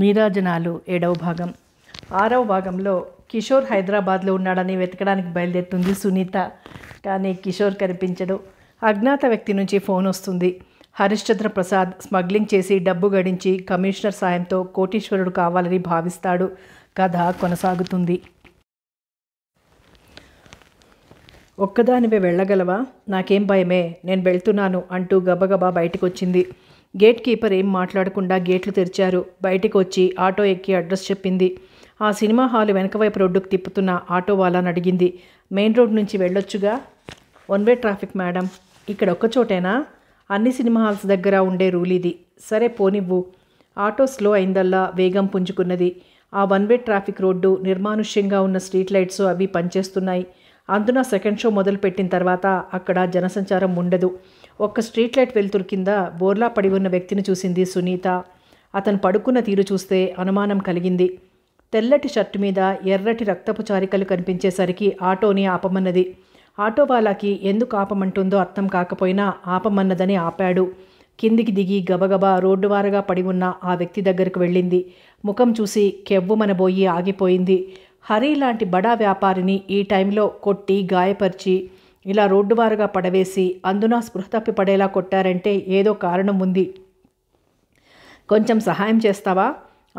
నీరాజనాలు ఏడవ భాగం ఆరవ భాగంలో కిషోర్ హైదరాబాద్లో ఉన్నాడని వెతకడానికి బయలుదేరుతుంది సునీత కానీ కిషోర్ కనిపించడు అజ్ఞాత వ్యక్తి నుంచి ఫోన్ వస్తుంది హరిశ్చంద్ర ప్రసాద్ స్మగ్లింగ్ చేసి డబ్బు గడించి కమిషనర్ సాయంతో కోటీశ్వరుడు కావాలని భావిస్తాడు కథ కొనసాగుతుంది ఒక్కదానివే వెళ్ళగలవా నాకేం భయమే నేను వెళ్తున్నాను అంటూ గబగబా బయటకొచ్చింది గేట్ కీపర్ ఏం మాట్లాడకుండా గేట్లు తెరిచారు బయటికి వచ్చి ఆటో ఎక్కి అడ్రస్ చెప్పింది ఆ సినిమా హాల్ వెనక వైపు రోడ్డుకు తిప్పుతున్న ఆటో వాళ్ళని అడిగింది మెయిన్ రోడ్ నుంచి వెళ్ళొచ్చుగా వన్ వే ట్రాఫిక్ మేడం ఇక్కడ ఒక్కచోటేనా అన్ని సినిమా హాల్స్ దగ్గర ఉండే రూల్ ఇది సరే పోనివ్వు ఆటో స్లో అయిందల్లా వేగం పుంజుకున్నది ఆ వన్ వే ట్రాఫిక్ రోడ్డు నిర్మానుష్యంగా ఉన్న స్ట్రీట్ లైట్స్ అవి పనిచేస్తున్నాయి అందున సెకండ్ షో మొదలుపెట్టిన తర్వాత అక్కడ జనసంచారం ఉండదు ఒక్క స్ట్రీట్ లైట్ వెలుతురు కింద బోర్లా పడి ఉన్న వ్యక్తిని చూసింది సునీత అతను పడుకున్న తీరు చూస్తే అనుమానం కలిగింది తెల్లటి షర్టు మీద ఎర్రటి రక్తపు చారికలు కనిపించేసరికి ఆటోని ఆపమన్నది ఆటో వాళ్ళకి ఎందుకు ఆపమంటుందో అర్థం కాకపోయినా ఆపమన్నదని ఆపాడు కిందికి దిగి గబగబా రోడ్డు వారగా పడి ఉన్న ఆ వ్యక్తి దగ్గరకు వెళ్ళింది ముఖం చూసి కెవ్వుమనబోయి ఆగిపోయింది హరి లాంటి బడా వ్యాపారిని ఈ టైంలో కొట్టి గాయపరిచి ఇలా రోడ్డువారుగా పడవేసి అందున స్పృహ తప్పి పడేలా కొట్టారంటే ఏదో కారణం ఉంది కొంచెం సహాయం చేస్తావా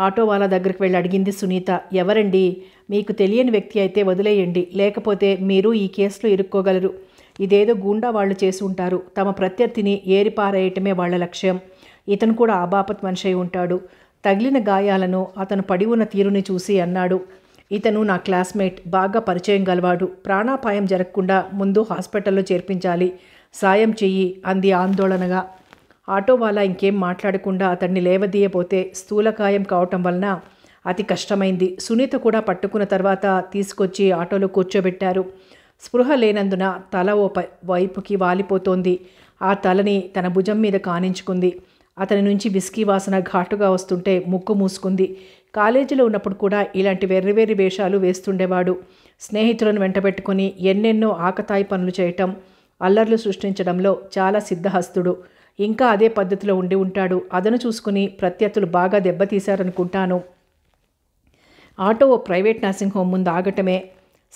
ఆటో వాళ్ళ దగ్గరికి వెళ్ళి అడిగింది సునీత ఎవరండి మీకు తెలియని వ్యక్తి అయితే వదిలేయండి లేకపోతే మీరు ఈ కేసులో ఇరుక్కోగలరు ఇదేదో గూండా వాళ్ళు చేసి ఉంటారు తమ ప్రత్యర్థిని ఏరిపారేయటమే వాళ్ళ లక్ష్యం ఇతను కూడా ఆబాపత్ మనిషి ఉంటాడు తగిలిన గాయాలను అతను పడి ఉన్న తీరుని చూసి అన్నాడు ఇతను నా క్లాస్మేట్ బాగా పరిచయం గలవాడు ప్రాణాపాయం జరగకుండా ముందు హాస్పిటల్లో చేర్పించాలి సాయం చెయ్యి అంది ఆందోళనగా ఆటోవాలా ఇంకేం మాట్లాడకుండా అతన్ని లేవదీయబోతే స్థూలకాయం కావటం వలన అతి కష్టమైంది సునీత కూడా పట్టుకున్న తర్వాత తీసుకొచ్చి ఆటోలో కూర్చోబెట్టారు స్పృహ లేనందున తల ఓ వైపుకి వాలిపోతోంది ఆ తలని తన భుజం మీద కానించుకుంది అతని నుంచి బిస్కీ వాసన ఘాటుగా వస్తుంటే ముక్కు మూసుకుంది కాలేజీలో ఉన్నప్పుడు కూడా ఇలాంటి వెర్రివేరి వేషాలు వేస్తుండేవాడు స్నేహితులను వెంటబెట్టుకుని ఎన్నెన్నో ఆకతాయి పనులు చేయటం అల్లర్లు సృష్టించడంలో చాలా సిద్ధహస్తుడు ఇంకా అదే పద్ధతిలో ఉండి ఉంటాడు అదను చూసుకుని ప్రత్యర్థులు బాగా దెబ్బతీశారనుకుంటాను ఆటో ఓ ప్రైవేట్ నర్సింగ్ హోమ్ ముందు ఆగటమే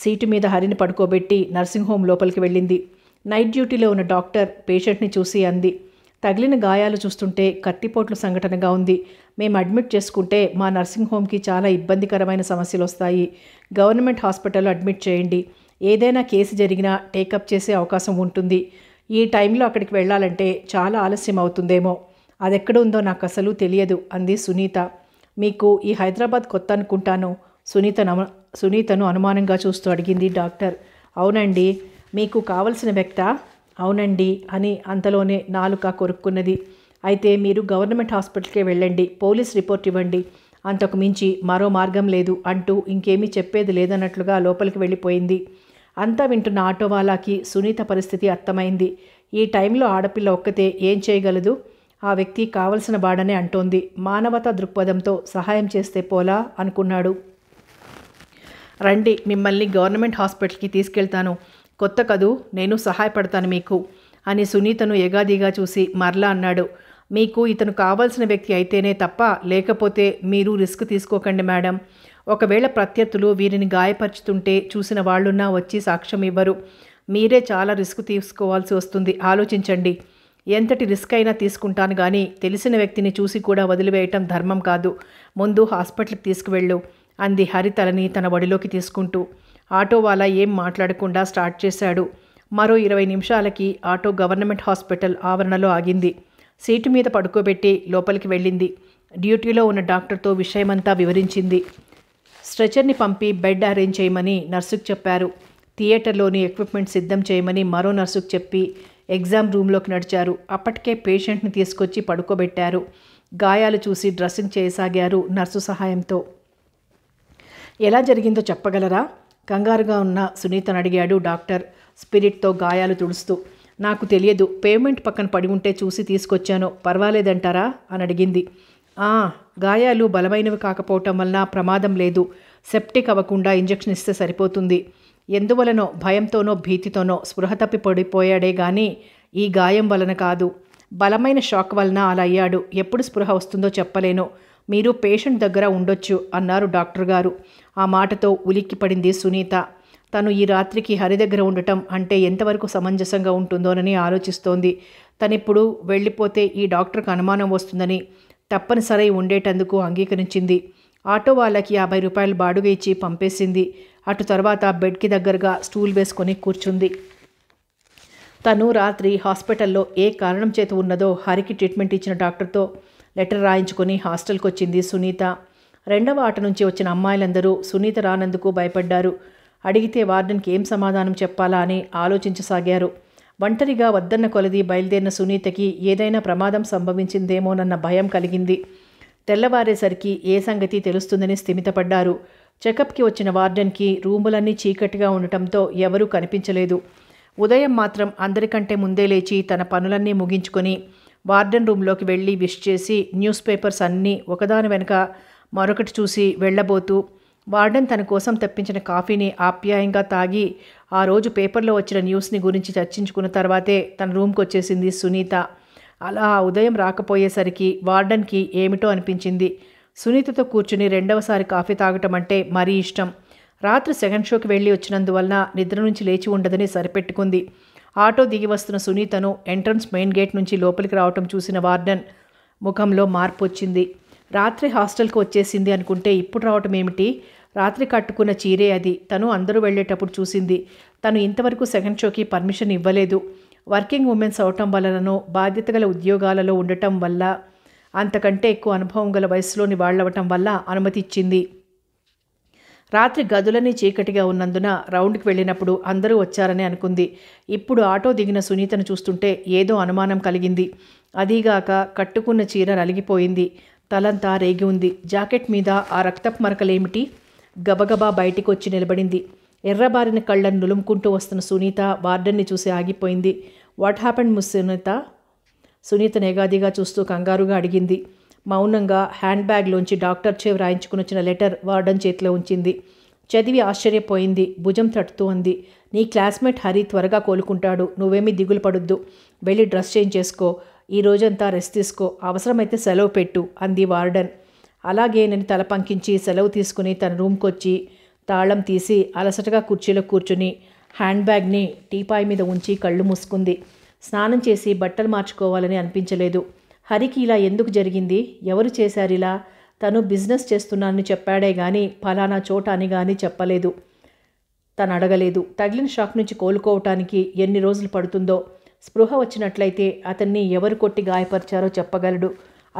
సీటు మీద హరిని పడుకోబెట్టి నర్సింగ్ హోమ్ లోపలికి వెళ్ళింది నైట్ డ్యూటీలో ఉన్న డాక్టర్ పేషెంట్ని చూసి అంది తగిలిన గాయాలు చూస్తుంటే కత్తిపోట్లు సంఘటనగా ఉంది మేము అడ్మిట్ చేసుకుంటే మా నర్సింగ్ హోమ్కి చాలా ఇబ్బందికరమైన సమస్యలు వస్తాయి గవర్నమెంట్ హాస్పిటల్లో అడ్మిట్ చేయండి ఏదైనా కేసు జరిగినా టేకప్ చేసే అవకాశం ఉంటుంది ఈ టైంలో అక్కడికి వెళ్ళాలంటే చాలా ఆలస్యం అవుతుందేమో అది ఎక్కడ ఉందో నాకు అసలు తెలియదు అంది సునీత మీకు ఈ హైదరాబాద్ కొత్త అనుకుంటాను సునీత సునీతను అనుమానంగా చూస్తూ అడిగింది డాక్టర్ అవునండి మీకు కావలసిన వ్యక్త అవునండి అని అంతలోనే నాలుక కొరుక్కున్నది అయితే మీరు గవర్నమెంట్ హాస్పిటల్కే వెళ్ళండి పోలీస్ రిపోర్ట్ ఇవ్వండి అంతకు మించి మరో మార్గం లేదు అంటూ ఇంకేమీ చెప్పేది లేదన్నట్లుగా లోపలికి వెళ్ళిపోయింది అంతా వింటున్న ఆటోవాలాకి సునీత పరిస్థితి అర్థమైంది ఈ టైంలో ఆడపిల్ల ఒక్కతే ఏం చేయగలదు ఆ వ్యక్తి కావలసిన బాడనే అంటోంది మానవతా దృక్పథంతో సహాయం చేస్తే పోలా అనుకున్నాడు రండి మిమ్మల్ని గవర్నమెంట్ హాస్పిటల్కి తీసుకెళ్తాను కొత్త కదూ నేను సహాయపడతాను మీకు అని సునీతను ఎగాదిగా చూసి మరలా అన్నాడు మీకు ఇతను కావాల్సిన వ్యక్తి అయితేనే తప్ప లేకపోతే మీరు రిస్క్ తీసుకోకండి మేడం ఒకవేళ ప్రత్యర్థులు వీరిని గాయపరుచుతుంటే చూసిన వాళ్ళున్నా వచ్చి సాక్ష్యం ఇవ్వరు మీరే చాలా రిస్క్ తీసుకోవాల్సి వస్తుంది ఆలోచించండి ఎంతటి రిస్క్ అయినా తీసుకుంటాను కానీ తెలిసిన వ్యక్తిని చూసి కూడా వదిలివేయటం ధర్మం కాదు ముందు హాస్పిటల్కి తీసుకువెళ్ళు అంది హరితలని తన వడిలోకి తీసుకుంటూ ఆటో వాళ్ళ ఏం మాట్లాడకుండా స్టార్ట్ చేశాడు మరో ఇరవై నిమిషాలకి ఆటో గవర్నమెంట్ హాస్పిటల్ ఆవరణలో ఆగింది సీటు మీద పడుకోబెట్టి లోపలికి వెళ్ళింది డ్యూటీలో ఉన్న డాక్టర్తో విషయమంతా వివరించింది స్ట్రెచర్ని పంపి బెడ్ అరేంజ్ చేయమని నర్సుకు చెప్పారు థియేటర్లోని ఎక్విప్మెంట్ సిద్ధం చేయమని మరో నర్సుకు చెప్పి ఎగ్జామ్ రూమ్లోకి నడిచారు అప్పటికే పేషెంట్ని తీసుకొచ్చి పడుకోబెట్టారు గాయాలు చూసి డ్రెస్సింగ్ చేయసాగారు నర్సు సహాయంతో ఎలా జరిగిందో చెప్పగలరా కంగారుగా ఉన్న సునీతను అడిగాడు డాక్టర్ స్పిరిట్తో గాయాలు తుడుస్తూ నాకు తెలియదు పేమెంట్ పక్కన పడి ఉంటే చూసి తీసుకొచ్చాను పర్వాలేదంటారా అని అడిగింది ఆ గాయాలు బలమైనవి కాకపోవటం వలన ప్రమాదం లేదు సెప్టిక్ అవ్వకుండా ఇంజెక్షన్ ఇస్తే సరిపోతుంది ఎందువలనో భయంతోనో భీతితోనో స్పృహ తప్పి పడిపోయాడే కానీ ఈ గాయం వలన కాదు బలమైన షాక్ వలన అలా అయ్యాడు ఎప్పుడు స్పృహ వస్తుందో చెప్పలేను మీరు పేషెంట్ దగ్గర ఉండొచ్చు అన్నారు డాక్టర్ గారు ఆ మాటతో పడింది సునీత తను ఈ రాత్రికి హరి దగ్గర ఉండటం అంటే ఎంతవరకు సమంజసంగా ఉంటుందోనని ఆలోచిస్తోంది తనిప్పుడు వెళ్ళిపోతే ఈ డాక్టర్కు అనుమానం వస్తుందని తప్పనిసరి ఉండేటందుకు అంగీకరించింది ఆటో వాళ్ళకి యాభై రూపాయలు బాడుగ ఇచ్చి పంపేసింది అటు తర్వాత బెడ్కి దగ్గరగా స్టూల్ వేసుకొని కూర్చుంది తను రాత్రి హాస్పిటల్లో ఏ కారణం చేత ఉన్నదో హరికి ట్రీట్మెంట్ ఇచ్చిన డాక్టర్తో లెటర్ రాయించుకొని హాస్టల్కి వచ్చింది సునీత రెండవ ఆట నుంచి వచ్చిన అమ్మాయిలందరూ సునీత రానందుకు భయపడ్డారు అడిగితే వార్డెన్కి ఏం సమాధానం చెప్పాలా అని ఆలోచించసాగారు ఒంటరిగా వద్దన్న కొలది బయలుదేరిన సునీతకి ఏదైనా ప్రమాదం సంభవించిందేమోనన్న భయం కలిగింది తెల్లవారేసరికి ఏ సంగతి తెలుస్తుందని స్థిమితపడ్డారు చెకప్కి వచ్చిన వార్డెన్కి రూములన్నీ చీకటిగా ఉండటంతో ఎవరూ కనిపించలేదు ఉదయం మాత్రం అందరికంటే ముందే లేచి తన పనులన్నీ ముగించుకొని వార్డెన్ రూమ్లోకి వెళ్ళి విష్ చేసి న్యూస్ పేపర్స్ అన్నీ ఒకదాని వెనుక మరొకటి చూసి వెళ్ళబోతూ వార్డెన్ తన కోసం తెప్పించిన కాఫీని ఆప్యాయంగా తాగి ఆ రోజు పేపర్లో వచ్చిన న్యూస్ని గురించి చర్చించుకున్న తర్వాతే తన రూమ్కి వచ్చేసింది సునీత అలా ఉదయం రాకపోయేసరికి వార్డెన్కి ఏమిటో అనిపించింది సునీతతో కూర్చుని రెండవసారి కాఫీ తాగటం అంటే మరీ ఇష్టం రాత్రి సెకండ్ షోకి వెళ్ళి వచ్చినందువల్ల నిద్ర నుంచి లేచి ఉండదని సరిపెట్టుకుంది ఆటో దిగి వస్తున్న సునీతను ఎంట్రన్స్ మెయిన్ గేట్ నుంచి లోపలికి రావటం చూసిన వార్డెన్ ముఖంలో మార్పు వచ్చింది రాత్రి హాస్టల్కి వచ్చేసింది అనుకుంటే ఇప్పుడు రావటం ఏమిటి రాత్రి కట్టుకున్న చీరే అది తను అందరూ వెళ్ళేటప్పుడు చూసింది తను ఇంతవరకు సెకండ్ షోకి పర్మిషన్ ఇవ్వలేదు వర్కింగ్ ఉమెన్స్ అవటం వలననో బాధ్యత గల ఉద్యోగాలలో ఉండటం వల్ల అంతకంటే ఎక్కువ అనుభవం గల వయసులోని వాళ్ళవటం వల్ల అనుమతి ఇచ్చింది రాత్రి గదులని చీకటిగా ఉన్నందున రౌండ్కి వెళ్ళినప్పుడు అందరూ వచ్చారని అనుకుంది ఇప్పుడు ఆటో దిగిన సునీతను చూస్తుంటే ఏదో అనుమానం కలిగింది అదీగాక కట్టుకున్న చీర నలిగిపోయింది తలంతా రేగి ఉంది జాకెట్ మీద ఆ రక్తపు మరకలేమిటి గబగబా బయటికి వచ్చి నిలబడింది ఎర్రబారిన కళ్ళను నులుముకుంటూ వస్తున్న సునీత వార్డెన్ని చూసి ఆగిపోయింది what happened miss Sunitha Sunitha నేగాదిగా చూస్తూ కంగారుగా అడిగింది మౌనంగా హ్యాండ్ బ్యాగ్లోంచి డాక్టర్ చే రాయించుకుని వచ్చిన లెటర్ వార్డెన్ చేతిలో ఉంచింది చదివి ఆశ్చర్యపోయింది భుజం తట్టుతూ అంది నీ క్లాస్మేట్ హరి త్వరగా కోలుకుంటాడు నువ్వేమీ దిగులు పడుద్దు వెళ్ళి డ్రెస్ చేంజ్ చేసుకో ఈ రోజంతా రెస్ట్ తీసుకో అవసరమైతే సెలవు పెట్టు అంది వార్డెన్ అలాగేనని తల పంకించి సెలవు తీసుకుని తన రూమ్కి వచ్చి తాళం తీసి అలసటగా కుర్చీలో కూర్చుని హ్యాండ్ బ్యాగ్ని టీపాయ్ మీద ఉంచి కళ్ళు మూసుకుంది స్నానం చేసి బట్టలు మార్చుకోవాలని అనిపించలేదు హరికి ఇలా ఎందుకు జరిగింది ఎవరు చేశారు ఇలా తను బిజినెస్ చేస్తున్నానని చెప్పాడే కానీ ఫలానా చోట అని కానీ చెప్పలేదు తను అడగలేదు తగిలిన షాక్ నుంచి కోలుకోవటానికి ఎన్ని రోజులు పడుతుందో స్పృహ వచ్చినట్లయితే అతన్ని ఎవరు కొట్టి గాయపరిచారో చెప్పగలడు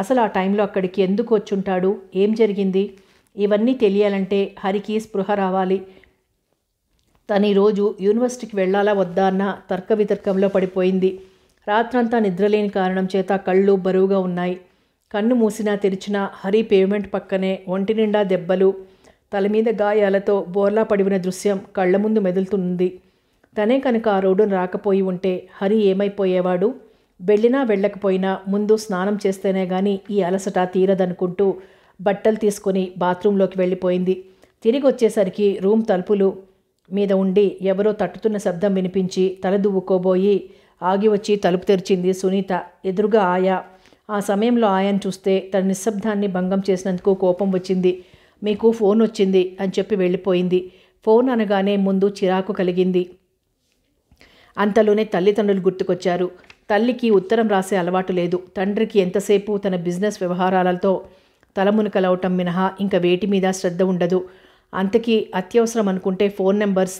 అసలు ఆ టైంలో అక్కడికి ఎందుకు వచ్చుంటాడు ఏం జరిగింది ఇవన్నీ తెలియాలంటే హరికి స్పృహ రావాలి తను ఈరోజు యూనివర్సిటీకి వెళ్ళాలా వద్దా అన్న తర్క వితర్కంలో పడిపోయింది రాత్రంతా నిద్రలేని కారణం చేత కళ్ళు బరువుగా ఉన్నాయి కన్ను మూసినా తెరిచినా హరి పేమెంట్ పక్కనే ఒంటి నిండా దెబ్బలు తల మీద గాయాలతో బోర్లా పడిన దృశ్యం కళ్ళ ముందు మెదులుతుంది తనే కనుక ఆ రోడ్డును రాకపోయి ఉంటే హరి ఏమైపోయేవాడు వెళ్ళినా వెళ్ళకపోయినా ముందు స్నానం చేస్తేనే కానీ ఈ అలసట తీరదనుకుంటూ బట్టలు తీసుకొని బాత్రూంలోకి వెళ్ళిపోయింది తిరిగి వచ్చేసరికి రూమ్ తలుపులు మీద ఉండి ఎవరో తట్టుతున్న శబ్దం వినిపించి తలదువ్వుకోబోయి ఆగి వచ్చి తలుపు తెరిచింది సునీత ఎదురుగా ఆయా ఆ సమయంలో ఆయాను చూస్తే తన నిశ్శబ్దాన్ని భంగం చేసినందుకు కోపం వచ్చింది మీకు ఫోన్ వచ్చింది అని చెప్పి వెళ్ళిపోయింది ఫోన్ అనగానే ముందు చిరాకు కలిగింది అంతలోనే తల్లిదండ్రులు గుర్తుకొచ్చారు తల్లికి ఉత్తరం రాసే అలవాటు లేదు తండ్రికి ఎంతసేపు తన బిజినెస్ వ్యవహారాలతో తలమునకలవటం మినహా ఇంకా వేటి మీద శ్రద్ధ ఉండదు అంతకీ అత్యవసరం అనుకుంటే ఫోన్ నెంబర్స్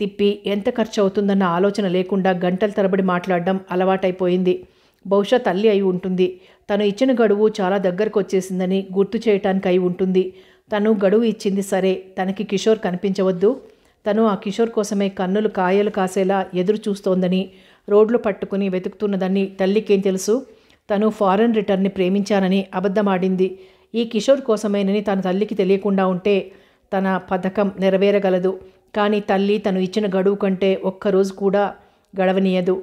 తిప్పి ఎంత ఖర్చు అవుతుందన్న ఆలోచన లేకుండా గంటల తరబడి మాట్లాడడం అలవాటైపోయింది బహుశా తల్లి అయి ఉంటుంది తను ఇచ్చిన గడువు చాలా దగ్గరకు వచ్చేసిందని గుర్తు చేయటానికి అయి ఉంటుంది తను గడువు ఇచ్చింది సరే తనకి కిషోర్ కనిపించవద్దు తను ఆ కిషోర్ కోసమే కన్నులు కాయలు కాసేలా ఎదురు చూస్తోందని రోడ్లు పట్టుకుని వెతుకుతున్నదని తల్లికేం తెలుసు తను ఫారెన్ రిటర్న్ని ప్రేమించానని అబద్ధమాడింది ఈ కిషోర్ కోసమేనని తన తల్లికి తెలియకుండా ఉంటే తన పథకం నెరవేరగలదు కానీ తల్లి తను ఇచ్చిన గడువు కంటే ఒక్కరోజు కూడా గడవనీయదు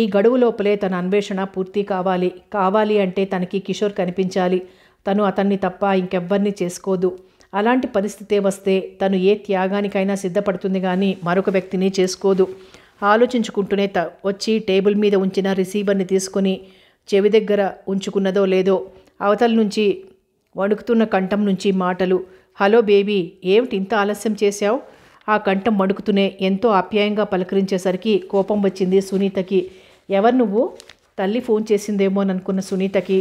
ఈ గడువు లోపలే తన అన్వేషణ పూర్తి కావాలి కావాలి అంటే తనకి కిషోర్ కనిపించాలి తను అతన్ని తప్ప ఇంకెవ్వరిని చేసుకోదు అలాంటి పరిస్థితే వస్తే తను ఏ త్యాగానికైనా సిద్ధపడుతుంది కానీ మరొక వ్యక్తిని చేసుకోదు ఆలోచించుకుంటూనే త వచ్చి టేబుల్ మీద ఉంచిన రిసీవర్ని తీసుకుని చెవి దగ్గర ఉంచుకున్నదో లేదో అవతల నుంచి వణుకుతున్న కంఠం నుంచి మాటలు హలో బేబీ ఏమిటి ఇంత ఆలస్యం చేశావు ఆ కంఠం వణుకుతూనే ఎంతో ఆప్యాయంగా పలకరించేసరికి కోపం వచ్చింది సునీతకి ఎవరు నువ్వు తల్లి ఫోన్ చేసిందేమో అనుకున్న సునీతకి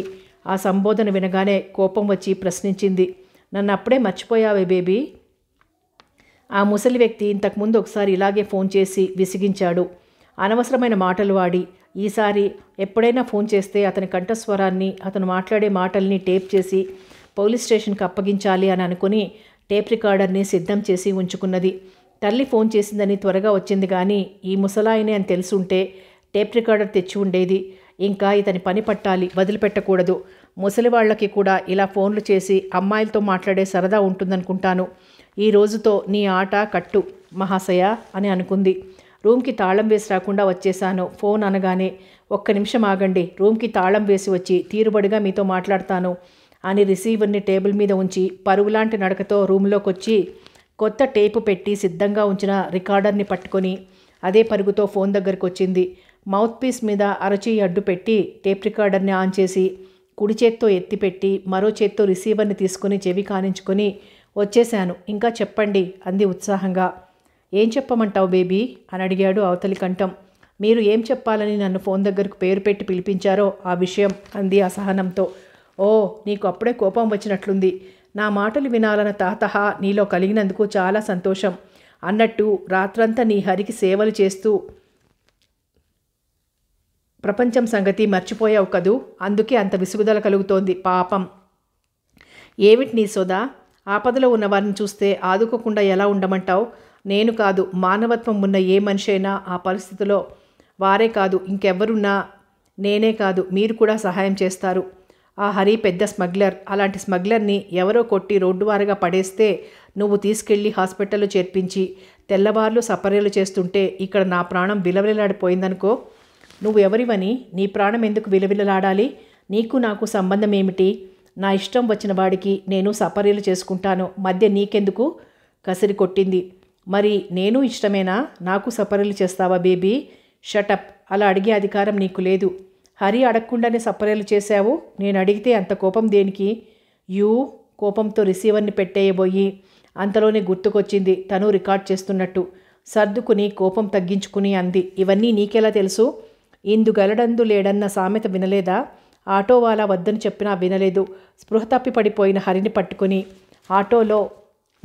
ఆ సంబోధన వినగానే కోపం వచ్చి ప్రశ్నించింది నన్ను అప్పుడే మర్చిపోయావే బేబీ ఆ ముసలి వ్యక్తి ఇంతకుముందు ఒకసారి ఇలాగే ఫోన్ చేసి విసిగించాడు అనవసరమైన మాటలు వాడి ఈసారి ఎప్పుడైనా ఫోన్ చేస్తే అతని కంఠస్వరాన్ని అతను మాట్లాడే మాటల్ని టేప్ చేసి పోలీస్ స్టేషన్కి అప్పగించాలి అని అనుకుని టేప్ రికార్డర్ని సిద్ధం చేసి ఉంచుకున్నది తల్లి ఫోన్ చేసిందని త్వరగా వచ్చింది కానీ ఈ ముసలాయనే అని తెలుసుంటే టేప్ రికార్డర్ తెచ్చి ఉండేది ఇంకా ఇతని పని పట్టాలి వదిలిపెట్టకూడదు ముసలి వాళ్ళకి కూడా ఇలా ఫోన్లు చేసి అమ్మాయిలతో మాట్లాడే సరదా ఉంటుందనుకుంటాను ఈ రోజుతో నీ ఆట కట్టు మహాశయ అని అనుకుంది రూమ్కి తాళం వేసి రాకుండా వచ్చేశాను ఫోన్ అనగానే ఒక్క నిమిషం ఆగండి రూమ్కి తాళం వేసి వచ్చి తీరుబడిగా మీతో మాట్లాడతాను అని రిసీవర్ని టేబుల్ మీద ఉంచి పరుగులాంటి నడకతో రూమ్లోకి వచ్చి కొత్త టేపు పెట్టి సిద్ధంగా ఉంచిన రికార్డర్ని పట్టుకొని అదే పరుగుతో ఫోన్ దగ్గరికి వచ్చింది మౌత్ పీస్ మీద అరచి అడ్డు పెట్టి టేప్ రికార్డర్ని ఆన్ చేసి కుడి చేత్తో ఎత్తిపెట్టి మరో చేత్తో రిసీవర్ని తీసుకుని చెవి కానించుకొని వచ్చేశాను ఇంకా చెప్పండి అంది ఉత్సాహంగా ఏం చెప్పమంటావు బేబీ అని అడిగాడు అవతలి కంఠం మీరు ఏం చెప్పాలని నన్ను ఫోన్ దగ్గరకు పేరు పెట్టి పిలిపించారో ఆ విషయం అంది అసహనంతో ఓ నీకు అప్పుడే కోపం వచ్చినట్లుంది నా మాటలు వినాలన్న తాతహ నీలో కలిగినందుకు చాలా సంతోషం అన్నట్టు రాత్రంతా నీ హరికి సేవలు చేస్తూ ప్రపంచం సంగతి మర్చిపోయావు కదూ అందుకే అంత విసుగుదల కలుగుతోంది పాపం ఏమిటి నీ సోదా ఆపదలో ఉన్న వారిని చూస్తే ఆదుకోకుండా ఎలా ఉండమంటావు నేను కాదు మానవత్వం ఉన్న ఏ మనిషి అయినా ఆ పరిస్థితిలో వారే కాదు ఇంకెవరున్నా నేనే కాదు మీరు కూడా సహాయం చేస్తారు ఆ హరి పెద్ద స్మగ్లర్ అలాంటి స్మగ్లర్ని ఎవరో కొట్టి రోడ్డు వారిగా పడేస్తే నువ్వు తీసుకెళ్ళి హాస్పిటల్లో చేర్పించి తెల్లవార్లు సపర్యలు చేస్తుంటే ఇక్కడ నా ప్రాణం విలవిలలాడిపోయిందనుకో నువ్వు ఎవరివని నీ ప్రాణం ఎందుకు విలవిలలాడాలి నీకు నాకు సంబంధం ఏమిటి నా ఇష్టం వచ్చిన వాడికి నేను సపర్యలు చేసుకుంటాను మధ్య నీకెందుకు కసిరి కొట్టింది మరి నేను ఇష్టమేనా నాకు సపర్యలు చేస్తావా బేబీ షటప్ అలా అడిగే అధికారం నీకు లేదు హరి అడగకుండానే సపర్యలు చేశావు నేను అడిగితే అంత కోపం దేనికి యూ కోపంతో రిసీవర్ని పెట్టేయబోయి అంతలోనే గుర్తుకొచ్చింది తను రికార్డ్ చేస్తున్నట్టు సర్దుకుని కోపం తగ్గించుకుని అంది ఇవన్నీ నీకెలా తెలుసు ఇందు గలడందు లేడన్న సామెత వినలేదా ఆటోవాలా వద్దని చెప్పినా వినలేదు స్పృహ తప్పి పడిపోయిన హరిని పట్టుకుని ఆటోలో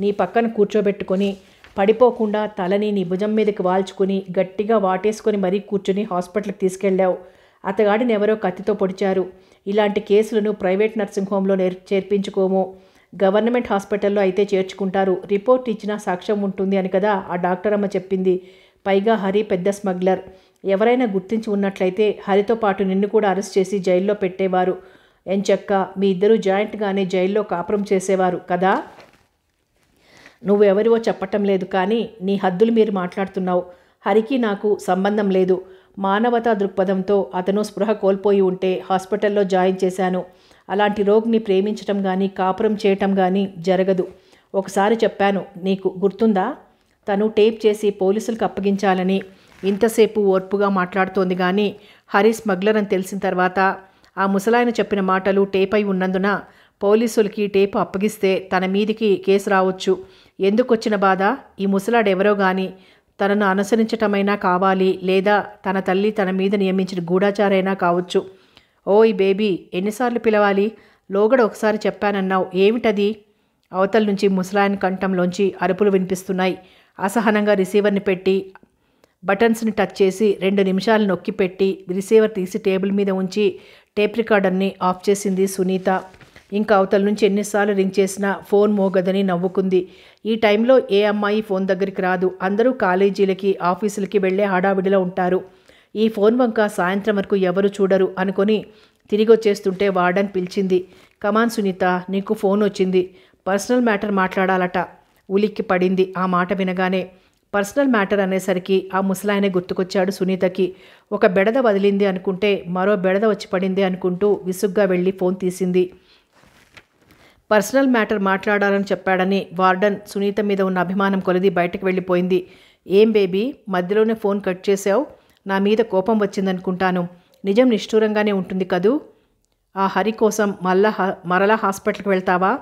నీ పక్కన కూర్చోబెట్టుకొని పడిపోకుండా తలని నీ భుజం మీదకి వాల్చుకుని గట్టిగా వాటేసుకొని మరీ కూర్చుని హాస్పిటల్కి తీసుకెళ్ళావు అతగాడిని ఎవరో కత్తితో పొడిచారు ఇలాంటి కేసులను ప్రైవేట్ నర్సింగ్ హోమ్లో నేర్ చేర్పించుకోము గవర్నమెంట్ హాస్పిటల్లో అయితే చేర్చుకుంటారు రిపోర్ట్ ఇచ్చినా సాక్ష్యం ఉంటుంది అని కదా ఆ డాక్టర్ అమ్మ చెప్పింది పైగా హరి పెద్ద స్మగ్లర్ ఎవరైనా గుర్తించి ఉన్నట్లయితే హరితో పాటు నిన్ను కూడా అరెస్ట్ చేసి జైల్లో పెట్టేవారు ఎంచక్క మీ ఇద్దరు జాయింట్గానే జైల్లో కాపురం చేసేవారు కదా నువ్వెవరివో చెప్పటం లేదు కానీ నీ హద్దులు మీరు మాట్లాడుతున్నావు హరికి నాకు సంబంధం లేదు మానవతా దృక్పథంతో అతను స్పృహ కోల్పోయి ఉంటే హాస్పిటల్లో జాయిన్ చేశాను అలాంటి రోగిని ప్రేమించటం కానీ కాపురం చేయటం కానీ జరగదు ఒకసారి చెప్పాను నీకు గుర్తుందా తను టేప్ చేసి పోలీసులకు అప్పగించాలని ఇంతసేపు ఓర్పుగా మాట్లాడుతోంది కానీ హరి స్మగ్లర్ అని తెలిసిన తర్వాత ఆ ముసలాయన చెప్పిన మాటలు టేప్ అయి ఉన్నందున పోలీసులకి టేపు అప్పగిస్తే తన మీదికి కేసు రావచ్చు ఎందుకొచ్చిన బాధ ఈ ముసలాడెవరో గాని తనను అనుసరించటమైనా కావాలి లేదా తన తల్లి తన మీద నియమించిన గూఢాచారైనా కావచ్చు ఓయ్ బేబీ ఎన్నిసార్లు పిలవాలి లోగడ ఒకసారి చెప్పానన్నావు ఏమిటది అవతల నుంచి ముసలాయన కంఠంలోంచి అరుపులు వినిపిస్తున్నాయి అసహనంగా రిసీవర్ని పెట్టి బటన్స్ని టచ్ చేసి రెండు నిమిషాలు నొక్కి పెట్టి రిసీవర్ తీసి టేబుల్ మీద ఉంచి టేప్ రికార్డర్ని ఆఫ్ చేసింది సునీత ఇంకా అవతల నుంచి ఎన్నిసార్లు రింగ్ చేసినా ఫోన్ మోగదని నవ్వుకుంది ఈ టైంలో ఏ అమ్మాయి ఫోన్ దగ్గరికి రాదు అందరూ కాలేజీలకి ఆఫీసులకి వెళ్ళే హడావిడిలో ఉంటారు ఈ ఫోన్ వంక సాయంత్రం వరకు ఎవరు చూడరు అనుకొని తిరిగి వచ్చేస్తుంటే వార్డన్ పిలిచింది కమాన్ సునీత నీకు ఫోన్ వచ్చింది పర్సనల్ మ్యాటర్ మాట్లాడాలట ఉలిక్కి పడింది ఆ మాట వినగానే పర్సనల్ మ్యాటర్ అనేసరికి ఆ ముసలాయనే గుర్తుకొచ్చాడు సునీతకి ఒక బెడద వదిలింది అనుకుంటే మరో బెడద వచ్చి పడింది అనుకుంటూ విసుగ్గా వెళ్ళి ఫోన్ తీసింది పర్సనల్ మ్యాటర్ మాట్లాడాలని చెప్పాడని వార్డన్ సునీత మీద ఉన్న అభిమానం కొలది బయటకు వెళ్ళిపోయింది ఏం బేబీ మధ్యలోనే ఫోన్ కట్ చేసావు నా మీద కోపం వచ్చిందనుకుంటాను నిజం నిష్ఠూరంగానే ఉంటుంది కదూ ఆ హరి కోసం మళ్ళా మరలా హాస్పిటల్కి వెళ్తావా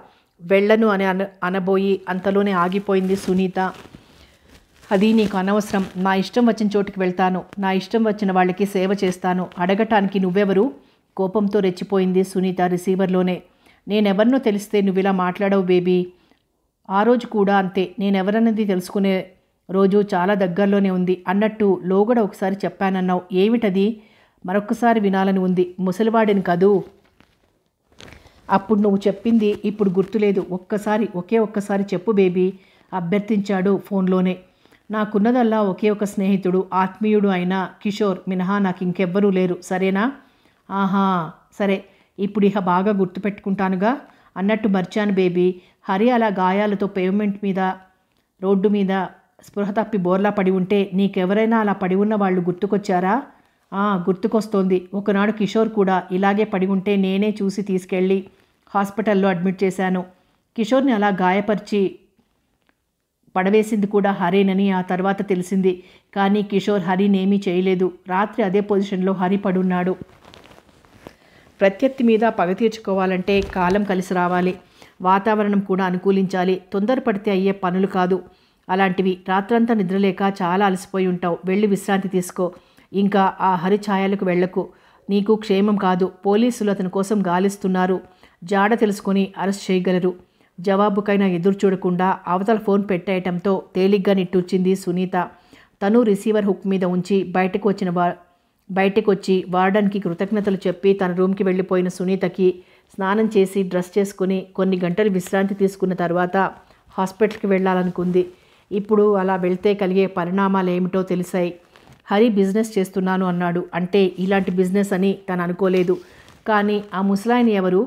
వెళ్ళను అని అన అనబోయి అంతలోనే ఆగిపోయింది సునీత అది నీకు అనవసరం నా ఇష్టం వచ్చిన చోటుకి వెళ్తాను నా ఇష్టం వచ్చిన వాళ్ళకి సేవ చేస్తాను అడగటానికి నువ్వెవరు కోపంతో రెచ్చిపోయింది సునీత రిసీవర్లోనే నేనెవరినో తెలిస్తే నువ్వు ఇలా మాట్లాడవు బేబీ ఆ రోజు కూడా అంతే నేనెవరన్నది తెలుసుకునే రోజు చాలా దగ్గరలోనే ఉంది అన్నట్టు లోగడ ఒకసారి చెప్పానన్నావు ఏమిటది మరొకసారి వినాలని ఉంది ముసలివాడిని కదూ అప్పుడు నువ్వు చెప్పింది ఇప్పుడు గుర్తులేదు ఒక్కసారి ఒకే ఒక్కసారి చెప్పు బేబీ అభ్యర్థించాడు ఫోన్లోనే నాకున్నదల్లా ఒకే ఒక స్నేహితుడు ఆత్మీయుడు అయిన కిషోర్ మినహా నాకు ఇంకెవ్వరూ లేరు సరేనా ఆహా సరే ఇప్పుడు ఇహ బాగా గుర్తుపెట్టుకుంటానుగా అన్నట్టు మర్చాను బేబీ హరి అలా గాయాలతో పేమెంట్ మీద రోడ్డు మీద స్పృహ తప్పి బోర్లా పడి ఉంటే నీకెవరైనా అలా పడి ఉన్న వాళ్ళు గుర్తుకొచ్చారా గుర్తుకొస్తోంది ఒకనాడు కిషోర్ కూడా ఇలాగే పడి ఉంటే నేనే చూసి తీసుకెళ్ళి హాస్పిటల్లో అడ్మిట్ చేశాను కిషోర్ని అలా గాయపరిచి పడవేసింది కూడా హరేనని ఆ తర్వాత తెలిసింది కానీ కిషోర్ హరినేమీ చేయలేదు రాత్రి అదే పొజిషన్లో హరి పడున్నాడు ప్రత్యర్థి మీద పగ తీర్చుకోవాలంటే కాలం కలిసి రావాలి వాతావరణం కూడా అనుకూలించాలి తొందరపడితే అయ్యే పనులు కాదు అలాంటివి రాత్రంతా నిద్రలేక చాలా అలసిపోయి ఉంటావు వెళ్ళి విశ్రాంతి తీసుకో ఇంకా ఆ హరి ఛాయలకు వెళ్లకు నీకు క్షేమం కాదు పోలీసులు అతని కోసం గాలిస్తున్నారు జాడ తెలుసుకొని అరెస్ట్ చేయగలరు జవాబుకైనా ఎదురు చూడకుండా అవతల ఫోన్ పెట్టేయటంతో తేలిగ్గా నిట్టూర్చింది సునీత తను రిసీవర్ హుక్ మీద ఉంచి బయటకు వచ్చిన వా బయటకు వచ్చి వార్డన్కి కృతజ్ఞతలు చెప్పి తన రూమ్కి వెళ్ళిపోయిన సునీతకి స్నానం చేసి డ్రెస్ చేసుకుని కొన్ని గంటలు విశ్రాంతి తీసుకున్న తర్వాత హాస్పిటల్కి వెళ్ళాలనుకుంది ఇప్పుడు అలా వెళ్తే కలిగే పరిణామాలు ఏమిటో తెలిసాయి హరి బిజినెస్ చేస్తున్నాను అన్నాడు అంటే ఇలాంటి బిజినెస్ అని తను అనుకోలేదు కానీ ఆ ముసలాయిని ఎవరు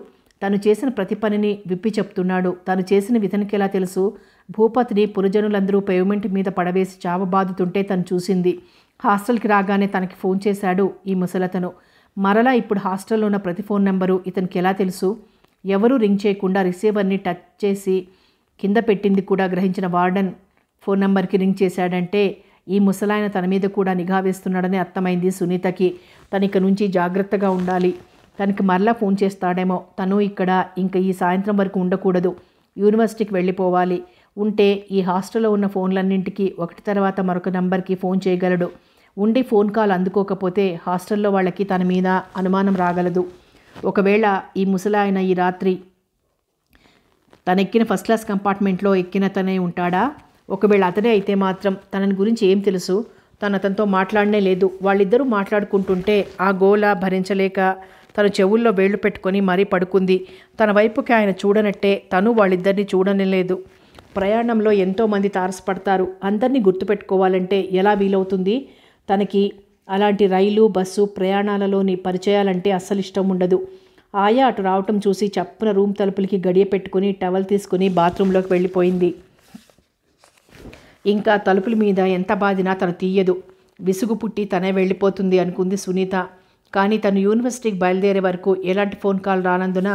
తను చేసిన ప్రతి పనిని విప్పి చెప్తున్నాడు తను చేసిన విధనికెలా ఎలా తెలుసు భూపతిని పురజనులందరూ పేమెంట్ మీద పడవేసి చావ బాధితుంటే తను చూసింది హాస్టల్కి రాగానే తనకి ఫోన్ చేశాడు ఈ ముసలతను మరలా ఇప్పుడు హాస్టల్లో ఉన్న ప్రతి ఫోన్ నెంబరు ఇతనికి ఎలా తెలుసు ఎవరూ రింగ్ చేయకుండా రిసీవర్ని టచ్ చేసి కింద పెట్టింది కూడా గ్రహించిన వార్డెన్ ఫోన్ నెంబర్కి రింగ్ చేశాడంటే ఈ ముసలాయన తన మీద కూడా నిఘా వేస్తున్నాడని అర్థమైంది సునీతకి తనిక నుంచి జాగ్రత్తగా ఉండాలి తనకి మరలా ఫోన్ చేస్తాడేమో తను ఇక్కడ ఇంకా ఈ సాయంత్రం వరకు ఉండకూడదు యూనివర్సిటీకి వెళ్ళిపోవాలి ఉంటే ఈ హాస్టల్లో ఉన్న ఫోన్లన్నింటికి ఒకటి తర్వాత మరొక నంబర్కి ఫోన్ చేయగలడు ఉండి ఫోన్ కాల్ అందుకోకపోతే హాస్టల్లో వాళ్ళకి తన మీద అనుమానం రాగలదు ఒకవేళ ఈ ముసలాయన ఈ రాత్రి తనెక్కిన ఫస్ట్ క్లాస్ కంపార్ట్మెంట్లో ఎక్కిన తనే ఉంటాడా ఒకవేళ అతనే అయితే మాత్రం తనని గురించి ఏం తెలుసు తను అతనితో మాట్లాడనే లేదు వాళ్ళిద్దరూ మాట్లాడుకుంటుంటే ఆ గోల భరించలేక తన చెవుల్లో వేళ్లు పెట్టుకొని మరీ పడుకుంది తన వైపుకి ఆయన చూడనట్టే తను వాళ్ళిద్దరిని చూడనిలేదు ప్రయాణంలో ఎంతోమంది తారసపడతారు అందరినీ గుర్తుపెట్టుకోవాలంటే ఎలా వీలవుతుంది తనకి అలాంటి రైలు బస్సు ప్రయాణాలలోని పరిచయాలంటే అస్సలు ఇష్టం ఉండదు ఆయా అటు రావటం చూసి చప్పున రూమ్ తలుపులకి గడియ పెట్టుకుని టవల్ తీసుకుని బాత్రూంలోకి వెళ్ళిపోయింది ఇంకా తలుపుల మీద ఎంత బాధినా తను తీయదు విసుగు పుట్టి తనే వెళ్ళిపోతుంది అనుకుంది సునీత కానీ తను యూనివర్సిటీకి బయలుదేరే వరకు ఎలాంటి ఫోన్ కాల్ రానందున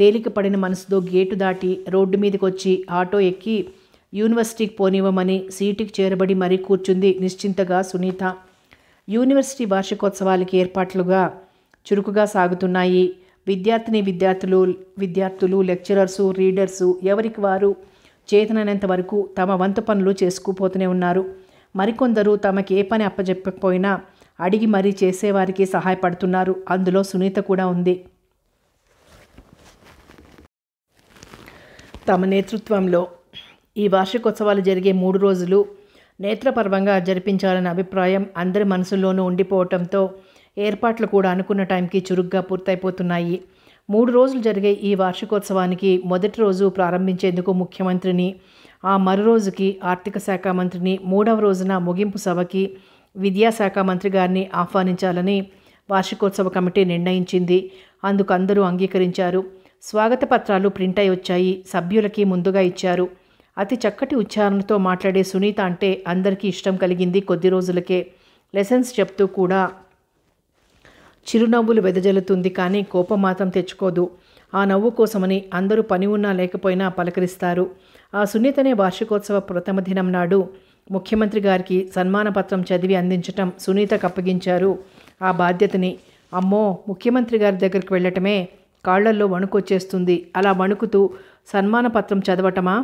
తేలిక పడిన మనసుతో గేటు దాటి రోడ్డు మీదకి వచ్చి ఆటో ఎక్కి యూనివర్సిటీకి పోనివ్వమని సీటుకి చేరబడి మరీ కూర్చుంది నిశ్చింతగా సునీత యూనివర్సిటీ వార్షికోత్సవాలకి ఏర్పాట్లుగా చురుకుగా సాగుతున్నాయి విద్యార్థిని విద్యార్థులు విద్యార్థులు లెక్చరర్సు రీడర్సు ఎవరికి వారు చేతనైనంత వరకు తమ వంతు పనులు చేసుకుపోతూనే ఉన్నారు మరికొందరు తమకు ఏ పని అప్పజెప్పకపోయినా అడిగి మరీ చేసేవారికి సహాయపడుతున్నారు అందులో సునీత కూడా ఉంది తమ నేతృత్వంలో ఈ వార్షికోత్సవాలు జరిగే మూడు రోజులు నేత్రపర్వంగా జరిపించాలన్న అభిప్రాయం అందరి మనసుల్లోనూ ఉండిపోవటంతో ఏర్పాట్లు కూడా అనుకున్న టైంకి చురుగ్గా పూర్తయిపోతున్నాయి మూడు రోజులు జరిగే ఈ వార్షికోత్సవానికి మొదటి రోజు ప్రారంభించేందుకు ముఖ్యమంత్రిని ఆ మరో రోజుకి ఆర్థిక శాఖ మంత్రిని మూడవ రోజున ముగింపు సభకి విద్యాశాఖ మంత్రి గారిని ఆహ్వానించాలని వార్షికోత్సవ కమిటీ నిర్ణయించింది అందుకు అందరూ అంగీకరించారు స్వాగత పత్రాలు ప్రింట్ అయి వచ్చాయి సభ్యులకి ముందుగా ఇచ్చారు అతి చక్కటి ఉచ్చారణతో మాట్లాడే సునీత అంటే అందరికీ ఇష్టం కలిగింది కొద్ది రోజులకే లెసన్స్ చెప్తూ కూడా చిరునవ్వులు వెదజల్లుతుంది కానీ కోపం మాత్రం తెచ్చుకోదు ఆ నవ్వు కోసమని అందరూ పని ఉన్నా లేకపోయినా పలకరిస్తారు ఆ సునీతనే వార్షికోత్సవ ప్రథమ దినం నాడు ముఖ్యమంత్రి గారికి సన్మానపత్రం చదివి అందించటం సునీతకు అప్పగించారు ఆ బాధ్యతని అమ్మో ముఖ్యమంత్రి గారి దగ్గరికి వెళ్ళటమే కాళ్లల్లో వణుకొచ్చేస్తుంది అలా వణుకుతూ సన్మానపత్రం చదవటమా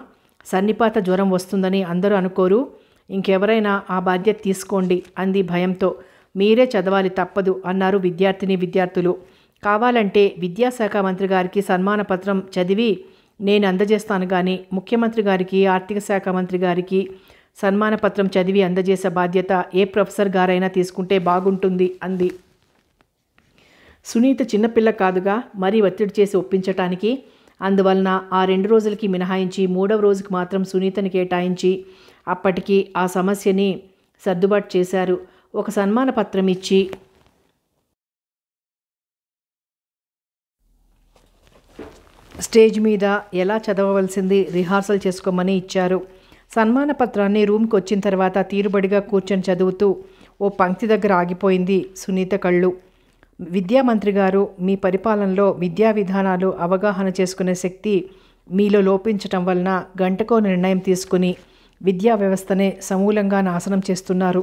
సన్నిపాత జ్వరం వస్తుందని అందరూ అనుకోరు ఇంకెవరైనా ఆ బాధ్యత తీసుకోండి అంది భయంతో మీరే చదవాలి తప్పదు అన్నారు విద్యార్థిని విద్యార్థులు కావాలంటే విద్యాశాఖ మంత్రి గారికి సన్మానపత్రం చదివి నేను అందజేస్తాను కానీ ముఖ్యమంత్రి గారికి ఆర్థిక శాఖ మంత్రి గారికి సన్మానపత్రం చదివి అందజేసే బాధ్యత ఏ ప్రొఫెసర్ గారైనా తీసుకుంటే బాగుంటుంది అంది సునీత చిన్నపిల్ల కాదుగా మరీ ఒత్తిడి చేసి ఒప్పించటానికి అందువలన ఆ రెండు రోజులకి మినహాయించి మూడవ రోజుకి మాత్రం సునీతని కేటాయించి అప్పటికి ఆ సమస్యని సర్దుబాటు చేశారు ఒక సన్మాన పత్రం ఇచ్చి స్టేజ్ మీద ఎలా చదవవలసింది రిహార్సల్ చేసుకోమని ఇచ్చారు సన్మాన పత్రాన్ని రూమ్కి వచ్చిన తర్వాత తీరుబడిగా కూర్చొని చదువుతూ ఓ పంక్తి దగ్గర ఆగిపోయింది సునీత కళ్ళు విద్యామంత్రి గారు మీ పరిపాలనలో విద్యా విధానాలు అవగాహన చేసుకునే శక్తి మీలో లోపించటం వలన గంటకో నిర్ణయం తీసుకుని విద్యా వ్యవస్థనే సమూలంగా నాశనం చేస్తున్నారు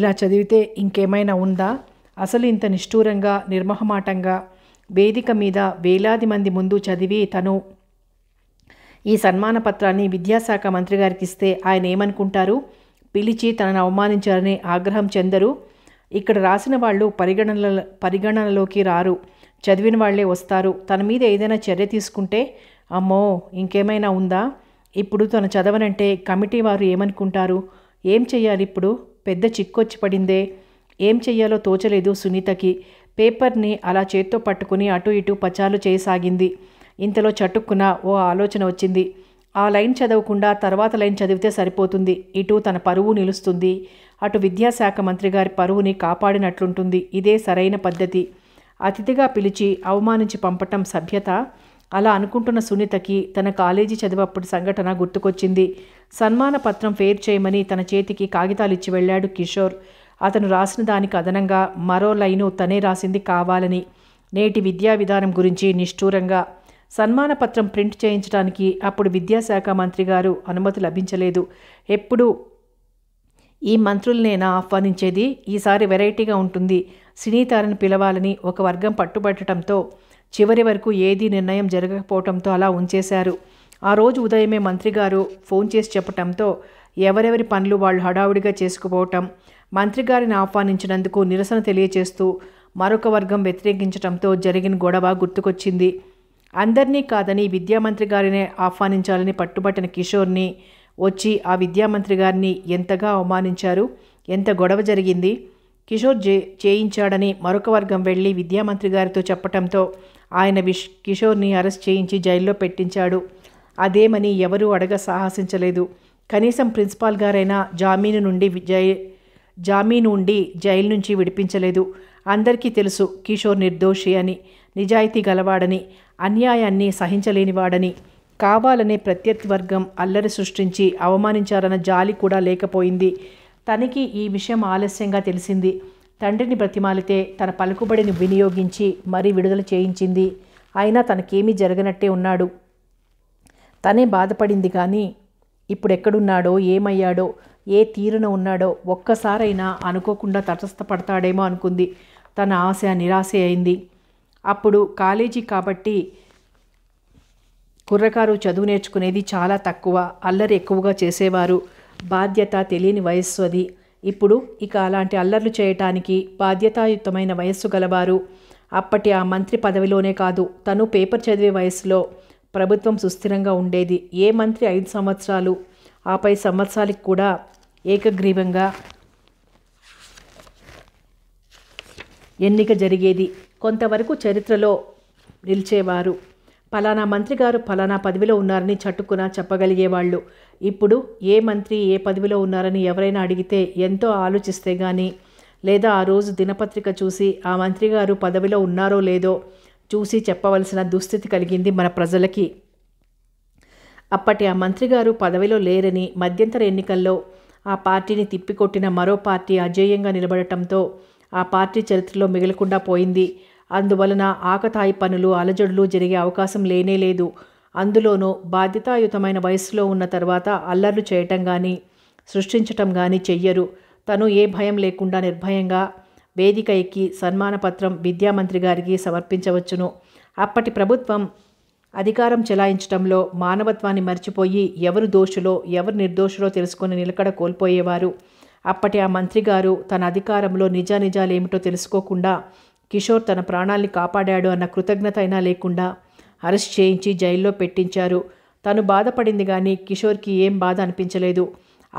ఇలా చదివితే ఇంకేమైనా ఉందా అసలు ఇంత నిష్ఠూరంగా నిర్మహమాటంగా వేదిక మీద వేలాది మంది ముందు చదివి తను ఈ సన్మాన పత్రాన్ని విద్యాశాఖ మంత్రి గారికి ఇస్తే ఆయన ఏమనుకుంటారు పిలిచి తనను అవమానించారని ఆగ్రహం చెందరు ఇక్కడ రాసిన వాళ్ళు పరిగణనల పరిగణనలోకి రారు చదివిన వాళ్లే వస్తారు తన మీద ఏదైనా చర్య తీసుకుంటే అమ్మో ఇంకేమైనా ఉందా ఇప్పుడు తను చదవనంటే కమిటీ వారు ఏమనుకుంటారు ఏం చెయ్యాలి ఇప్పుడు పెద్ద చిక్కొచ్చి పడిందే ఏం చెయ్యాలో తోచలేదు సునీతకి పేపర్ని అలా చేత్తో పట్టుకుని అటు ఇటు పచాలు చేయసాగింది ఇంతలో చటుక్కున ఓ ఆలోచన వచ్చింది ఆ లైన్ చదవకుండా తర్వాత లైన్ చదివితే సరిపోతుంది ఇటు తన పరువు నిలుస్తుంది అటు విద్యాశాఖ మంత్రి గారి పరువుని కాపాడినట్లుంటుంది ఇదే సరైన పద్ధతి అతిథిగా పిలిచి అవమానించి పంపటం సభ్యత అలా అనుకుంటున్న సునీతకి తన కాలేజీ చదివప్పుడు సంఘటన గుర్తుకొచ్చింది సన్మాన పత్రం ఫేర్ చేయమని తన చేతికి కాగితాలు ఇచ్చి వెళ్ళాడు కిషోర్ అతను రాసిన దానికి అదనంగా మరో లైను తనే రాసింది కావాలని నేటి విద్యా విధానం గురించి నిష్ఠూరంగా సన్మాన పత్రం ప్రింట్ చేయించడానికి అప్పుడు విద్యాశాఖ మంత్రి గారు అనుమతి లభించలేదు ఎప్పుడు ఈ మంత్రులనేనా ఆహ్వానించేది ఈసారి వెరైటీగా ఉంటుంది సినీతారని పిలవాలని ఒక వర్గం పట్టుబట్టడంతో చివరి వరకు ఏదీ నిర్ణయం జరగకపోవడంతో అలా ఉంచేశారు ఆ రోజు ఉదయమే మంత్రి గారు ఫోన్ చేసి చెప్పటంతో ఎవరెవరి పనులు వాళ్ళు హడావుడిగా చేసుకుపోవటం మంత్రి గారిని ఆహ్వానించినందుకు నిరసన తెలియచేస్తూ మరొక వర్గం వ్యతిరేకించడంతో జరిగిన గొడవ గుర్తుకొచ్చింది అందరినీ కాదని విద్యామంత్రి గారినే ఆహ్వానించాలని పట్టుబట్టిన కిషోర్ని వచ్చి ఆ విద్యామంత్రి గారిని ఎంతగా అవమానించారు ఎంత గొడవ జరిగింది కిషోర్ జే చేయించాడని మరొక వర్గం వెళ్ళి విద్యామంత్రి గారితో చెప్పటంతో ఆయన విష్ కిషోర్ని అరెస్ట్ చేయించి జైల్లో పెట్టించాడు అదేమని ఎవరూ అడగ సాహసించలేదు కనీసం ప్రిన్సిపాల్ గారైనా జామీను నుండి జై జామీను ఉండి జైలు నుంచి విడిపించలేదు అందరికీ తెలుసు కిషోర్ నిర్దోషి అని నిజాయితీ గలవాడని అన్యాయాన్ని సహించలేనివాడని కావాలనే ప్రత్యర్థి వర్గం అల్లరి సృష్టించి అవమానించారన్న జాలి కూడా లేకపోయింది తనకి ఈ విషయం ఆలస్యంగా తెలిసింది తండ్రిని బ్రతిమాలితే తన పలుకుబడిని వినియోగించి మరీ విడుదల చేయించింది అయినా తనకేమీ జరగనట్టే ఉన్నాడు తనే బాధపడింది కానీ ఇప్పుడు ఎక్కడున్నాడో ఏమయ్యాడో ఏ తీరున ఉన్నాడో ఒక్కసారైనా అనుకోకుండా తటస్థపడతాడేమో అనుకుంది తన ఆశ నిరాశ అయింది అప్పుడు కాలేజీ కాబట్టి కుర్రకారు చదువు నేర్చుకునేది చాలా తక్కువ అల్లరి ఎక్కువగా చేసేవారు బాధ్యత తెలియని వయస్సు అది ఇప్పుడు ఇక అలాంటి అల్లర్లు చేయటానికి బాధ్యతాయుతమైన వయస్సు గలవారు అప్పటి ఆ మంత్రి పదవిలోనే కాదు తను పేపర్ చదివే వయసులో ప్రభుత్వం సుస్థిరంగా ఉండేది ఏ మంత్రి ఐదు సంవత్సరాలు ఆపై సంవత్సరాలకు కూడా ఏకగ్రీవంగా ఎన్నిక జరిగేది కొంతవరకు చరిత్రలో నిలిచేవారు పలానా మంత్రి గారు పలానా పదవిలో ఉన్నారని చట్టుకున చెప్పగలిగేవాళ్ళు ఇప్పుడు ఏ మంత్రి ఏ పదవిలో ఉన్నారని ఎవరైనా అడిగితే ఎంతో ఆలోచిస్తే కానీ లేదా ఆ రోజు దినపత్రిక చూసి ఆ మంత్రి గారు పదవిలో ఉన్నారో లేదో చూసి చెప్పవలసిన దుస్థితి కలిగింది మన ప్రజలకి అప్పటి ఆ మంత్రి గారు పదవిలో లేరని మధ్యంతర ఎన్నికల్లో ఆ పార్టీని తిప్పికొట్టిన మరో పార్టీ అజేయంగా నిలబడటంతో ఆ పార్టీ చరిత్రలో మిగలకుండా పోయింది అందువలన ఆకతాయి పనులు అలజడులు జరిగే అవకాశం లేనే లేదు అందులోనూ బాధ్యతాయుతమైన వయస్సులో ఉన్న తర్వాత అల్లర్లు చేయటం కానీ సృష్టించటం కానీ చెయ్యరు తను ఏ భయం లేకుండా నిర్భయంగా వేదిక ఎక్కి సన్మానపత్రం విద్యామంత్రి గారికి సమర్పించవచ్చును అప్పటి ప్రభుత్వం అధికారం చెలాయించటంలో మానవత్వాన్ని మర్చిపోయి ఎవరు దోషులో ఎవరు నిర్దోషులో తెలుసుకుని నిలకడ కోల్పోయేవారు అప్పటి ఆ మంత్రి గారు తన అధికారంలో నిజానిజాలేమిటో తెలుసుకోకుండా కిషోర్ తన ప్రాణాల్ని కాపాడాడు అన్న కృతజ్ఞత అయినా లేకుండా అరెస్ట్ చేయించి జైల్లో పెట్టించారు తను బాధపడింది కానీ కిషోర్కి ఏం బాధ అనిపించలేదు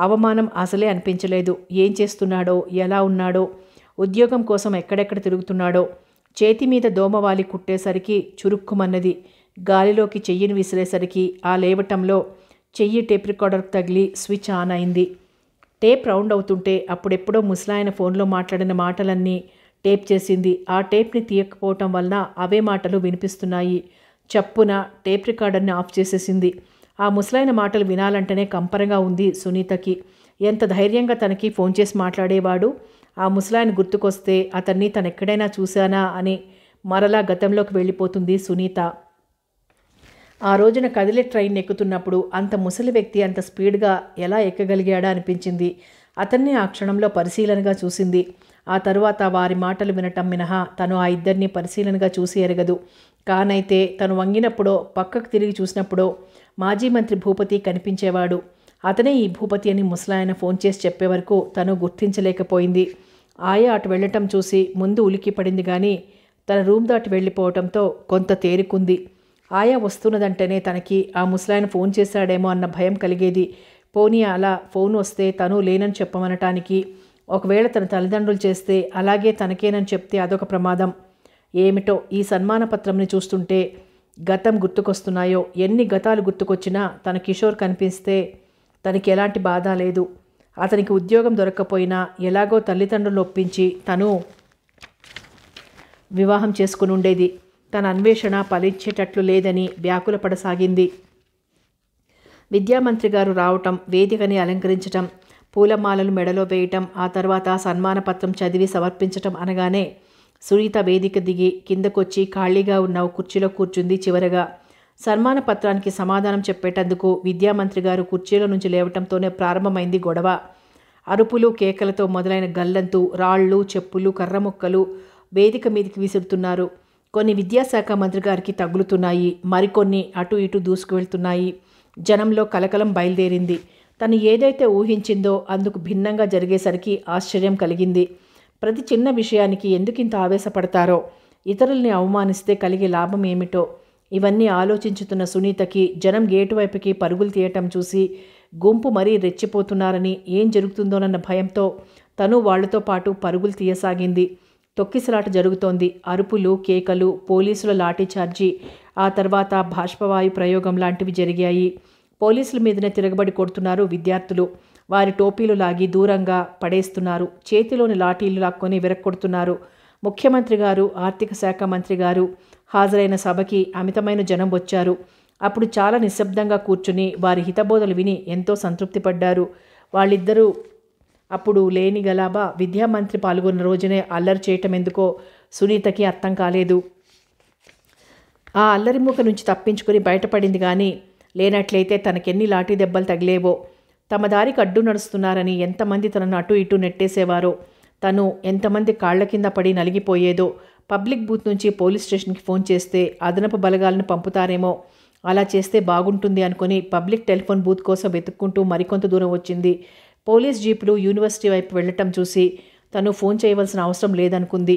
అవమానం అసలే అనిపించలేదు ఏం చేస్తున్నాడో ఎలా ఉన్నాడో ఉద్యోగం కోసం ఎక్కడెక్కడ తిరుగుతున్నాడో చేతి మీద దోమవాలి కుట్టేసరికి చురుక్కుమన్నది గాలిలోకి చెయ్యిని విసిరేసరికి ఆ లేవటంలో చెయ్యి టేప్ రికార్డర్ తగిలి స్విచ్ ఆన్ అయింది టేప్ రౌండ్ అవుతుంటే అప్పుడెప్పుడో ముసలాయన ఫోన్లో మాట్లాడిన మాటలన్నీ టేప్ చేసింది ఆ టేప్ని తీయకపోవటం వలన అవే మాటలు వినిపిస్తున్నాయి చప్పున టేప్ రికార్డర్ని ఆఫ్ చేసేసింది ఆ ముసలైన మాటలు వినాలంటేనే కంపరంగా ఉంది సునీతకి ఎంత ధైర్యంగా తనకి ఫోన్ చేసి మాట్లాడేవాడు ఆ ముసలాయన గుర్తుకొస్తే అతన్ని తను ఎక్కడైనా చూశానా అని మరలా గతంలోకి వెళ్ళిపోతుంది సునీత ఆ రోజున కదిలే ట్రైన్ ఎక్కుతున్నప్పుడు అంత ముసలి వ్యక్తి అంత స్పీడ్గా ఎలా ఎక్కగలిగాడా అనిపించింది అతన్ని ఆ క్షణంలో పరిశీలనగా చూసింది ఆ తరువాత వారి మాటలు వినటం మినహా తను ఆ ఇద్దరిని పరిశీలనగా చూసి ఎరగదు కానైతే తను వంగినప్పుడో పక్కకు తిరిగి చూసినప్పుడో మాజీ మంత్రి భూపతి కనిపించేవాడు అతనే ఈ భూపతి అని ముసలాయన ఫోన్ చేసి చెప్పే వరకు తను గుర్తించలేకపోయింది ఆయ అటు వెళ్ళటం చూసి ముందు ఉలికి పడింది కానీ తన రూమ్ దాటి వెళ్ళిపోవటంతో కొంత తేరుకుంది ఆయా వస్తున్నదంటేనే తనకి ఆ ముసలాయన ఫోన్ చేశాడేమో అన్న భయం కలిగేది పోనీ అలా ఫోన్ వస్తే తను లేనని చెప్పమనటానికి ఒకవేళ తన తల్లిదండ్రులు చేస్తే అలాగే తనకేనని చెప్తే అదొక ప్రమాదం ఏమిటో ఈ సన్మాన పత్రంని చూస్తుంటే గతం గుర్తుకొస్తున్నాయో ఎన్ని గతాలు గుర్తుకొచ్చినా తన కిషోర్ కనిపిస్తే తనకి ఎలాంటి బాధ లేదు అతనికి ఉద్యోగం దొరక్కపోయినా ఎలాగో తల్లిదండ్రులు ఒప్పించి తను వివాహం చేసుకుని ఉండేది తన అన్వేషణ ఫలించేటట్లు లేదని వ్యాకుల పడసాగింది విద్యామంత్రి గారు రావటం వేదికని అలంకరించటం పూలమాలలు మెడలో వేయటం ఆ తర్వాత సన్మానపత్రం చదివి సమర్పించటం అనగానే సునీత వేదిక దిగి కిందకొచ్చి ఖాళీగా ఉన్న కుర్చీలో కూర్చుంది చివరగా సన్మాన పత్రానికి సమాధానం చెప్పేటందుకు విద్యామంత్రి గారు కుర్చీలో నుంచి లేవటంతోనే ప్రారంభమైంది గొడవ అరుపులు కేకలతో మొదలైన గల్లంతు రాళ్ళు చెప్పులు కర్ర మొక్కలు వేదిక మీదికి విసురుతున్నారు కొన్ని విద్యాశాఖ మంత్రి గారికి తగులుతున్నాయి మరికొన్ని అటు ఇటు దూసుకు వెళ్తున్నాయి జనంలో కలకలం బయలుదేరింది తను ఏదైతే ఊహించిందో అందుకు భిన్నంగా జరిగేసరికి ఆశ్చర్యం కలిగింది ప్రతి చిన్న విషయానికి ఎందుకింత ఆవేశపడతారో ఇతరుల్ని అవమానిస్తే కలిగే లాభం ఏమిటో ఇవన్నీ ఆలోచించుతున్న సునీతకి జనం గేటు వైపుకి పరుగులు తీయటం చూసి గుంపు మరీ రెచ్చిపోతున్నారని ఏం జరుగుతుందోనన్న భయంతో తను వాళ్లతో పాటు పరుగులు తీయసాగింది తొక్కిసలాట జరుగుతోంది అరుపులు కేకలు పోలీసుల చార్జీ ఆ తర్వాత బాష్పవాయు ప్రయోగం లాంటివి జరిగాయి పోలీసుల మీదనే తిరగబడి కొడుతున్నారు విద్యార్థులు వారి టోపీలు లాగి దూరంగా పడేస్తున్నారు చేతిలోని లాఠీలు లాక్కొని విరక్కొడుతున్నారు ముఖ్యమంత్రి గారు ఆర్థిక శాఖ మంత్రి గారు హాజరైన సభకి అమితమైన జనం వచ్చారు అప్పుడు చాలా నిశ్శబ్దంగా కూర్చుని వారి హితబోధలు విని ఎంతో సంతృప్తి పడ్డారు వాళ్ళిద్దరూ అప్పుడు లేని గలాబా విద్యామంత్రి పాల్గొన్న రోజునే అల్లరి చేయటం ఎందుకో సునీతకి అర్థం కాలేదు ఆ అల్లరి ముఖ నుంచి తప్పించుకొని బయటపడింది కానీ లేనట్లయితే తనకెన్ని లాఠీ దెబ్బలు తగిలేవో తమ దారికి అడ్డు నడుస్తున్నారని ఎంతమంది తనను అటు ఇటు నెట్టేసేవారో తను ఎంతమంది కాళ్ల కింద పడి నలిగిపోయేదో పబ్లిక్ బూత్ నుంచి పోలీస్ స్టేషన్కి ఫోన్ చేస్తే అదనపు బలగాలను పంపుతారేమో అలా చేస్తే బాగుంటుంది అనుకుని పబ్లిక్ టెలిఫోన్ బూత్ కోసం వెతుక్కుంటూ మరికొంత దూరం వచ్చింది పోలీస్ జీపులు యూనివర్సిటీ వైపు వెళ్ళటం చూసి తను ఫోన్ చేయవలసిన అవసరం లేదనుకుంది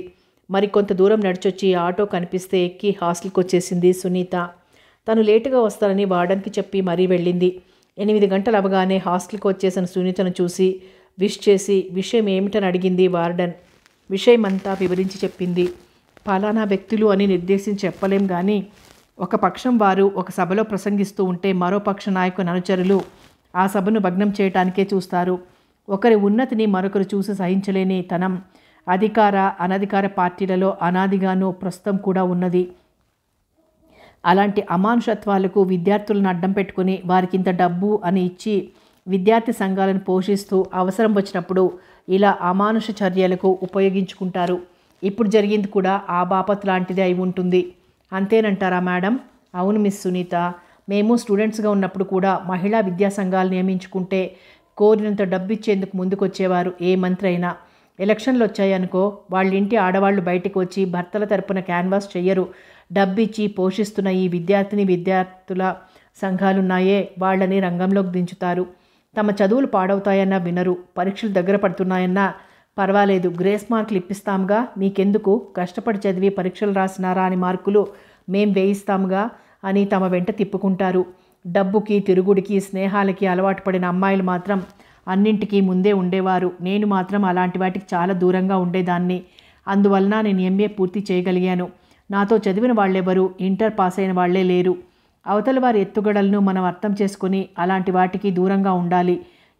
మరికొంత దూరం నడిచొచ్చి ఆటో కనిపిస్తే ఎక్కి హాస్టల్కి వచ్చేసింది సునీత తను లేటుగా వస్తానని వార్డన్కి చెప్పి మరీ వెళ్ళింది ఎనిమిది గంటలు అవగానే హాస్టల్కి వచ్చేసిన సునీతను చూసి విష్ చేసి విషయం ఏమిటని అడిగింది వార్డన్ విషయం అంతా వివరించి చెప్పింది పలానా వ్యక్తులు అని నిర్దేశించి చెప్పలేం కానీ ఒక పక్షం వారు ఒక సభలో ప్రసంగిస్తూ ఉంటే మరో పక్ష నాయకుని అనుచరులు ఆ సభను భగ్నం చేయటానికే చూస్తారు ఒకరి ఉన్నతిని మరొకరు చూసి సహించలేని తనం అధికార అనధికార పార్టీలలో అనాదిగానూ ప్రస్తుతం కూడా ఉన్నది అలాంటి అమానుషత్వాలకు విద్యార్థులను అడ్డం పెట్టుకుని వారికి ఇంత డబ్బు అని ఇచ్చి విద్యార్థి సంఘాలను పోషిస్తూ అవసరం వచ్చినప్పుడు ఇలా అమానుష చర్యలకు ఉపయోగించుకుంటారు ఇప్పుడు జరిగింది కూడా ఆ బాపత్ లాంటిది అయి ఉంటుంది అంతేనంటారా మేడం అవును మిస్ సునీత మేము స్టూడెంట్స్గా ఉన్నప్పుడు కూడా మహిళా విద్యా సంఘాలు నియమించుకుంటే కోరినంత డబ్బు ఇచ్చేందుకు ముందుకొచ్చేవారు ఏ మంత్రి అయినా ఎలక్షన్లు వచ్చాయనుకో వాళ్ళ ఇంటి ఆడవాళ్ళు బయటకు వచ్చి భర్తల తరపున క్యాన్వాస్ చెయ్యరు డబ్బిచ్చి పోషిస్తున్న ఈ విద్యార్థిని విద్యార్థుల సంఘాలున్నాయే వాళ్లని రంగంలోకి దించుతారు తమ చదువులు పాడవుతాయన్నా వినరు పరీక్షలు దగ్గర పడుతున్నాయన్నా పర్వాలేదు గ్రేస్ మార్కులు ఇప్పిస్తాముగా మీకెందుకు కష్టపడి చదివి పరీక్షలు రాసినారా అని మార్కులు మేం వేయిస్తాముగా అని తమ వెంట తిప్పుకుంటారు డబ్బుకి తిరుగుడికి స్నేహాలకి అలవాటు పడిన అమ్మాయిలు మాత్రం అన్నింటికీ ముందే ఉండేవారు నేను మాత్రం అలాంటి వాటికి చాలా దూరంగా ఉండేదాన్ని అందువలన నేను ఎంఏ పూర్తి చేయగలిగాను నాతో చదివిన వాళ్ళెవరు ఇంటర్ పాస్ అయిన వాళ్లే లేరు అవతల వారి ఎత్తుగడలను మనం అర్థం చేసుకుని అలాంటి వాటికి దూరంగా ఉండాలి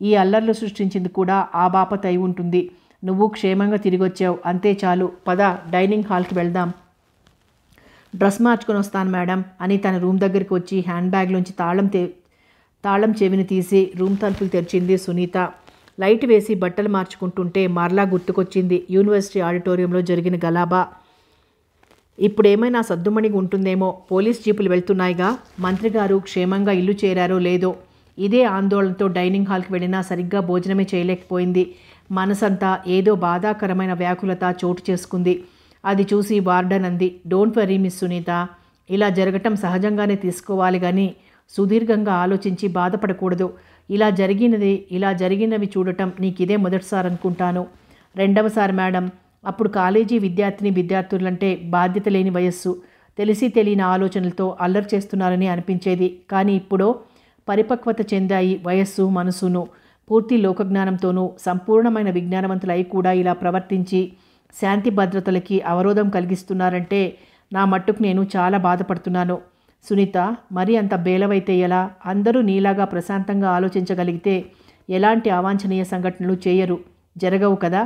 ఈ అల్లర్లు సృష్టించింది కూడా ఆ బాపత అయి ఉంటుంది నువ్వు క్షేమంగా తిరిగొచ్చావు అంతే చాలు పద డైనింగ్ హాల్కి వెళ్దాం డ్రెస్ మార్చుకొని వస్తాను మేడం అని తన రూమ్ దగ్గరికి వచ్చి హ్యాండ్ బ్యాగ్ నుంచి తాళం తే తాళం చెవిని తీసి రూమ్ తలుపులు తెరిచింది సునీత లైట్ వేసి బట్టలు మార్చుకుంటుంటే మరలా గుర్తుకొచ్చింది యూనివర్సిటీ ఆడిటోరియంలో జరిగిన గలాబా ఇప్పుడేమైనా సద్దుమణిగి ఉంటుందేమో పోలీస్ జీపులు వెళ్తున్నాయిగా మంత్రి గారు క్షేమంగా ఇల్లు చేరారో లేదో ఇదే ఆందోళనతో డైనింగ్ హాల్కి వెళ్ళినా సరిగ్గా భోజనమే చేయలేకపోయింది మనసంతా ఏదో బాధాకరమైన వ్యాకులత చోటు చేసుకుంది అది చూసి వార్డన్ అంది డోంట్ వరీ మిస్ సునీత ఇలా జరగటం సహజంగానే తీసుకోవాలి కానీ సుదీర్ఘంగా ఆలోచించి బాధపడకూడదు ఇలా జరిగినది ఇలా జరిగినవి చూడటం నీకు ఇదే మొదటిసారి అనుకుంటాను రెండవసారి మేడం అప్పుడు కాలేజీ విద్యార్థిని విద్యార్థులంటే బాధ్యత లేని వయస్సు తెలిసి తెలియని ఆలోచనలతో అల్లరి చేస్తున్నారని అనిపించేది కానీ ఇప్పుడు పరిపక్వత చెందాయి వయస్సు మనసును పూర్తి లోకజ్ఞానంతోనూ సంపూర్ణమైన విజ్ఞానవంతులై కూడా ఇలా ప్రవర్తించి శాంతి భద్రతలకి అవరోధం కలిగిస్తున్నారంటే నా మట్టుకు నేను చాలా బాధపడుతున్నాను సునీత మరి అంత బేలవైతే ఎలా అందరూ నీలాగా ప్రశాంతంగా ఆలోచించగలిగితే ఎలాంటి అవాంఛనీయ సంఘటనలు చేయరు జరగవు కదా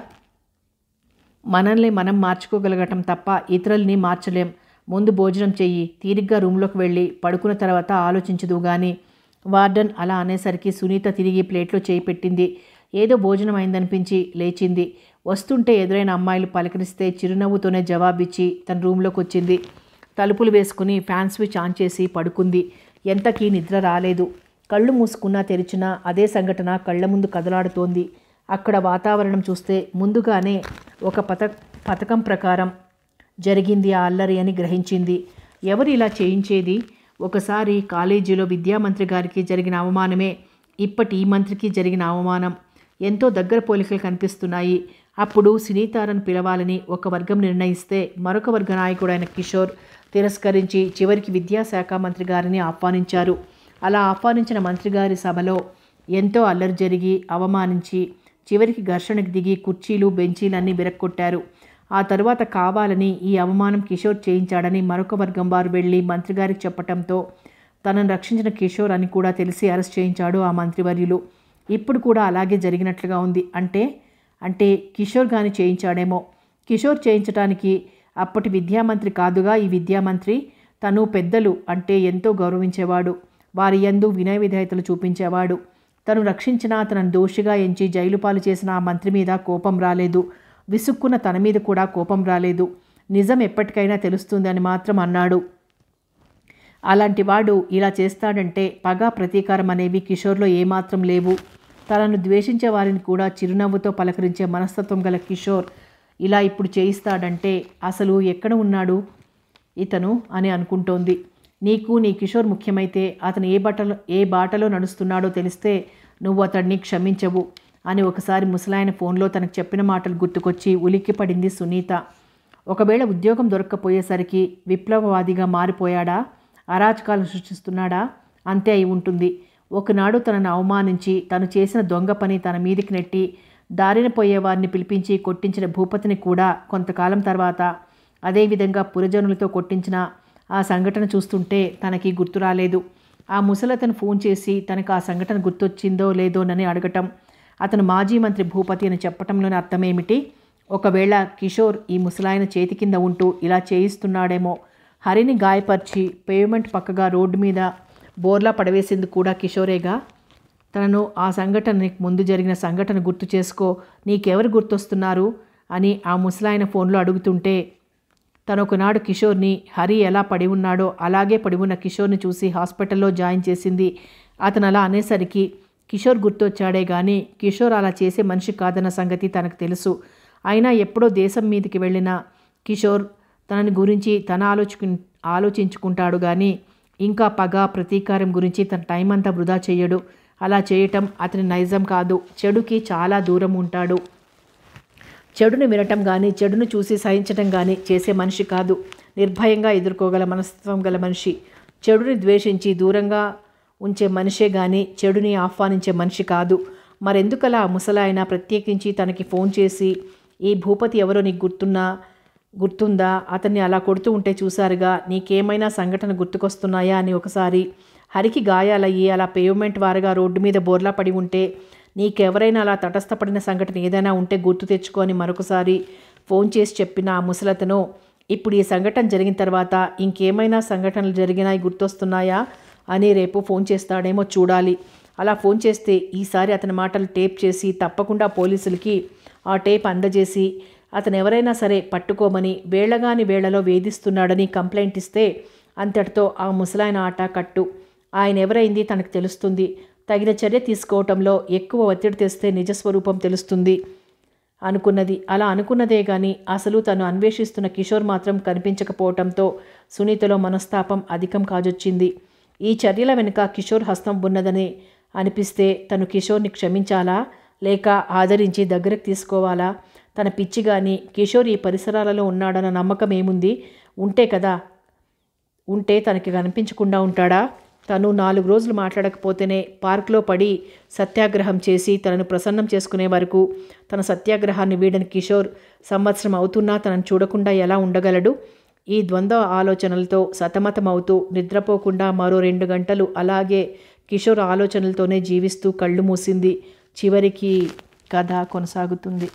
మనల్ని మనం మార్చుకోగలగటం తప్ప ఇతరుల్ని మార్చలేం ముందు భోజనం చెయ్యి తీరిగ్గా రూమ్లోకి వెళ్ళి పడుకున్న తర్వాత ఆలోచించదు కానీ వార్డెన్ అలా అనేసరికి సునీత తిరిగి ప్లేట్లో చేయి పెట్టింది ఏదో భోజనం అయిందనిపించి లేచింది వస్తుంటే ఎదురైన అమ్మాయిలు పలకరిస్తే చిరునవ్వుతోనే జవాబిచ్చి తన రూమ్లోకి వచ్చింది తలుపులు వేసుకుని ఫ్యాన్ స్విచ్ ఆన్ చేసి పడుకుంది ఎంతకీ నిద్ర రాలేదు కళ్ళు మూసుకున్నా తెరిచినా అదే సంఘటన కళ్ళ ముందు కదలాడుతోంది అక్కడ వాతావరణం చూస్తే ముందుగానే ఒక పథ పథకం ప్రకారం జరిగింది ఆ అల్లరి అని గ్రహించింది ఎవరు ఇలా చేయించేది ఒకసారి కాలేజీలో విద్యామంత్రి గారికి జరిగిన అవమానమే ఇప్పటి ఈ మంత్రికి జరిగిన అవమానం ఎంతో దగ్గర పోలికలు కనిపిస్తున్నాయి అప్పుడు సినీతారన్ పిలవాలని ఒక వర్గం నిర్ణయిస్తే మరొక వర్గ నాయకుడు అయిన కిషోర్ తిరస్కరించి చివరికి విద్యాశాఖ మంత్రి గారిని ఆహ్వానించారు అలా ఆహ్వానించిన మంత్రి గారి సభలో ఎంతో అల్లరి జరిగి అవమానించి చివరికి ఘర్షణకు దిగి కుర్చీలు బెంచీలన్నీ విరక్కొట్టారు ఆ తరువాత కావాలని ఈ అవమానం కిషోర్ చేయించాడని మరొక వర్గం వారు వెళ్ళి మంత్రిగారికి చెప్పటంతో తనను రక్షించిన కిషోర్ అని కూడా తెలిసి అరెస్ట్ చేయించాడు ఆ మంత్రివర్యులు ఇప్పుడు కూడా అలాగే జరిగినట్లుగా ఉంది అంటే అంటే కిషోర్ గాని చేయించాడేమో కిషోర్ చేయించడానికి అప్పటి విద్యామంత్రి కాదుగా ఈ విద్యామంత్రి తను పెద్దలు అంటే ఎంతో గౌరవించేవాడు వారి ఎందు వినయ విధేయతలు చూపించేవాడు తను రక్షించిన తనను దోషిగా ఎంచి జైలుపాలు చేసిన ఆ మంత్రి మీద కోపం రాలేదు విసుక్కున్న తన మీద కూడా కోపం రాలేదు నిజం ఎప్పటికైనా తెలుస్తుందని మాత్రం అన్నాడు అలాంటి వాడు ఇలా చేస్తాడంటే పగ ప్రతీకారం అనేవి కిషోర్లో ఏమాత్రం లేవు తనను ద్వేషించే వారిని కూడా చిరునవ్వుతో పలకరించే మనస్తత్వం గల కిషోర్ ఇలా ఇప్పుడు చేయిస్తాడంటే అసలు ఎక్కడ ఉన్నాడు ఇతను అని అనుకుంటోంది నీకు నీ కిషోర్ ముఖ్యమైతే అతను ఏ బట్టలో ఏ బాటలో నడుస్తున్నాడో తెలిస్తే నువ్వు అతడిని క్షమించవు అని ఒకసారి ముసలాయన ఫోన్లో తనకు చెప్పిన మాటలు గుర్తుకొచ్చి ఉలిక్కిపడింది సునీత ఒకవేళ ఉద్యోగం దొరక్కపోయేసరికి విప్లవవాదిగా మారిపోయాడా అరాచకాలు సృష్టిస్తున్నాడా అంతే అయి ఉంటుంది ఒకనాడు తనను అవమానించి తను చేసిన దొంగ పని తన మీదికి నెట్టి దారిన పోయేవారిని పిలిపించి కొట్టించిన భూపతిని కూడా కొంతకాలం తర్వాత అదేవిధంగా పురజనులతో కొట్టించిన ఆ సంఘటన చూస్తుంటే తనకి గుర్తు రాలేదు ఆ ముసలతను ఫోన్ చేసి తనకు ఆ సంఘటన గుర్తొచ్చిందో లేదోనని అడగటం అతను మాజీ మంత్రి భూపతి అని చెప్పటంలోని అర్థమేమిటి ఒకవేళ కిషోర్ ఈ ముసలాయన చేతి కింద ఉంటూ ఇలా చేయిస్తున్నాడేమో హరిని గాయపరిచి పేమెంట్ పక్కగా రోడ్డు మీద బోర్లా పడవేసింది కూడా కిషోరేగా తనను ఆ సంఘటన ముందు జరిగిన సంఘటన గుర్తు చేసుకో నీకెవరు గుర్తొస్తున్నారు అని ఆ ముసలాయన ఫోన్లో అడుగుతుంటే తను ఒకనాడు కిషోర్ని హరి ఎలా పడి ఉన్నాడో అలాగే పడి ఉన్న కిషోర్ని చూసి హాస్పిటల్లో జాయిన్ చేసింది అతను అలా అనేసరికి కిషోర్ గుర్తొచ్చాడే కానీ కిషోర్ అలా చేసే మనిషి కాదన్న సంగతి తనకు తెలుసు అయినా ఎప్పుడో దేశం మీదకి వెళ్ళిన కిషోర్ తనని గురించి తన ఆలోచకు ఆలోచించుకుంటాడు కానీ ఇంకా పగ ప్రతీకారం గురించి తన టైం అంతా వృధా చేయడు అలా చేయటం అతని నైజం కాదు చెడుకి చాలా దూరం ఉంటాడు చెడును వినటం కానీ చెడును చూసి సహించటం కానీ చేసే మనిషి కాదు నిర్భయంగా ఎదుర్కోగల మనస్తత్వం గల మనిషి చెడుని ద్వేషించి దూరంగా ఉంచే మనిషే కానీ చెడుని ఆహ్వానించే మనిషి కాదు మరెందుకలా ముసలాయన ప్రత్యేకించి తనకి ఫోన్ చేసి ఈ భూపతి ఎవరో నీకు గుర్తున్నా గుర్తుందా అతన్ని అలా కొడుతూ ఉంటే చూశారుగా నీకేమైనా సంఘటన గుర్తుకొస్తున్నాయా అని ఒకసారి హరికి గాయాలయ్యి అలా పేవ్మెంట్ వారుగా రోడ్డు మీద బోర్లా పడి ఉంటే నీకెవరైనా అలా తటస్థపడిన సంఘటన ఏదైనా ఉంటే గుర్తు తెచ్చుకొని మరొకసారి ఫోన్ చేసి చెప్పిన ఆ ముసలతను ఇప్పుడు ఈ సంఘటన జరిగిన తర్వాత ఇంకేమైనా సంఘటనలు జరిగినాయి గుర్తొస్తున్నాయా అని రేపు ఫోన్ చేస్తాడేమో చూడాలి అలా ఫోన్ చేస్తే ఈసారి అతని మాటలు టేప్ చేసి తప్పకుండా పోలీసులకి ఆ టేప్ అందజేసి అతను ఎవరైనా సరే పట్టుకోమని వేళగాని వేళలో వేధిస్తున్నాడని కంప్లైంట్ ఇస్తే అంతటితో ఆ ముసలాయన ఆట కట్టు ఆయన ఎవరైంది తనకు తెలుస్తుంది తగిన చర్య తీసుకోవటంలో ఎక్కువ ఒత్తిడి తెస్తే నిజస్వరూపం తెలుస్తుంది అనుకున్నది అలా అనుకున్నదే కానీ అసలు తను అన్వేషిస్తున్న కిషోర్ మాత్రం కనిపించకపోవటంతో సునీతలో మనస్తాపం అధికం కాజొచ్చింది ఈ చర్యల వెనుక కిషోర్ హస్తం ఉన్నదని అనిపిస్తే తను కిషోర్ని క్షమించాలా లేక ఆదరించి దగ్గరకు తీసుకోవాలా తన పిచ్చి కానీ కిషోర్ ఈ పరిసరాలలో ఉన్నాడన్న నమ్మకం ఏముంది ఉంటే కదా ఉంటే తనకి కనిపించకుండా ఉంటాడా తను నాలుగు రోజులు మాట్లాడకపోతేనే పార్క్లో పడి సత్యాగ్రహం చేసి తనను ప్రసన్నం చేసుకునే వరకు తన సత్యాగ్రహాన్ని వీడని కిషోర్ సంవత్సరం అవుతున్నా తనను చూడకుండా ఎలా ఉండగలడు ఈ ద్వంద్వ ఆలోచనలతో సతమతమవుతూ నిద్రపోకుండా మరో రెండు గంటలు అలాగే కిషోర్ ఆలోచనలతోనే జీవిస్తూ కళ్ళు మూసింది చివరికి కథ కొనసాగుతుంది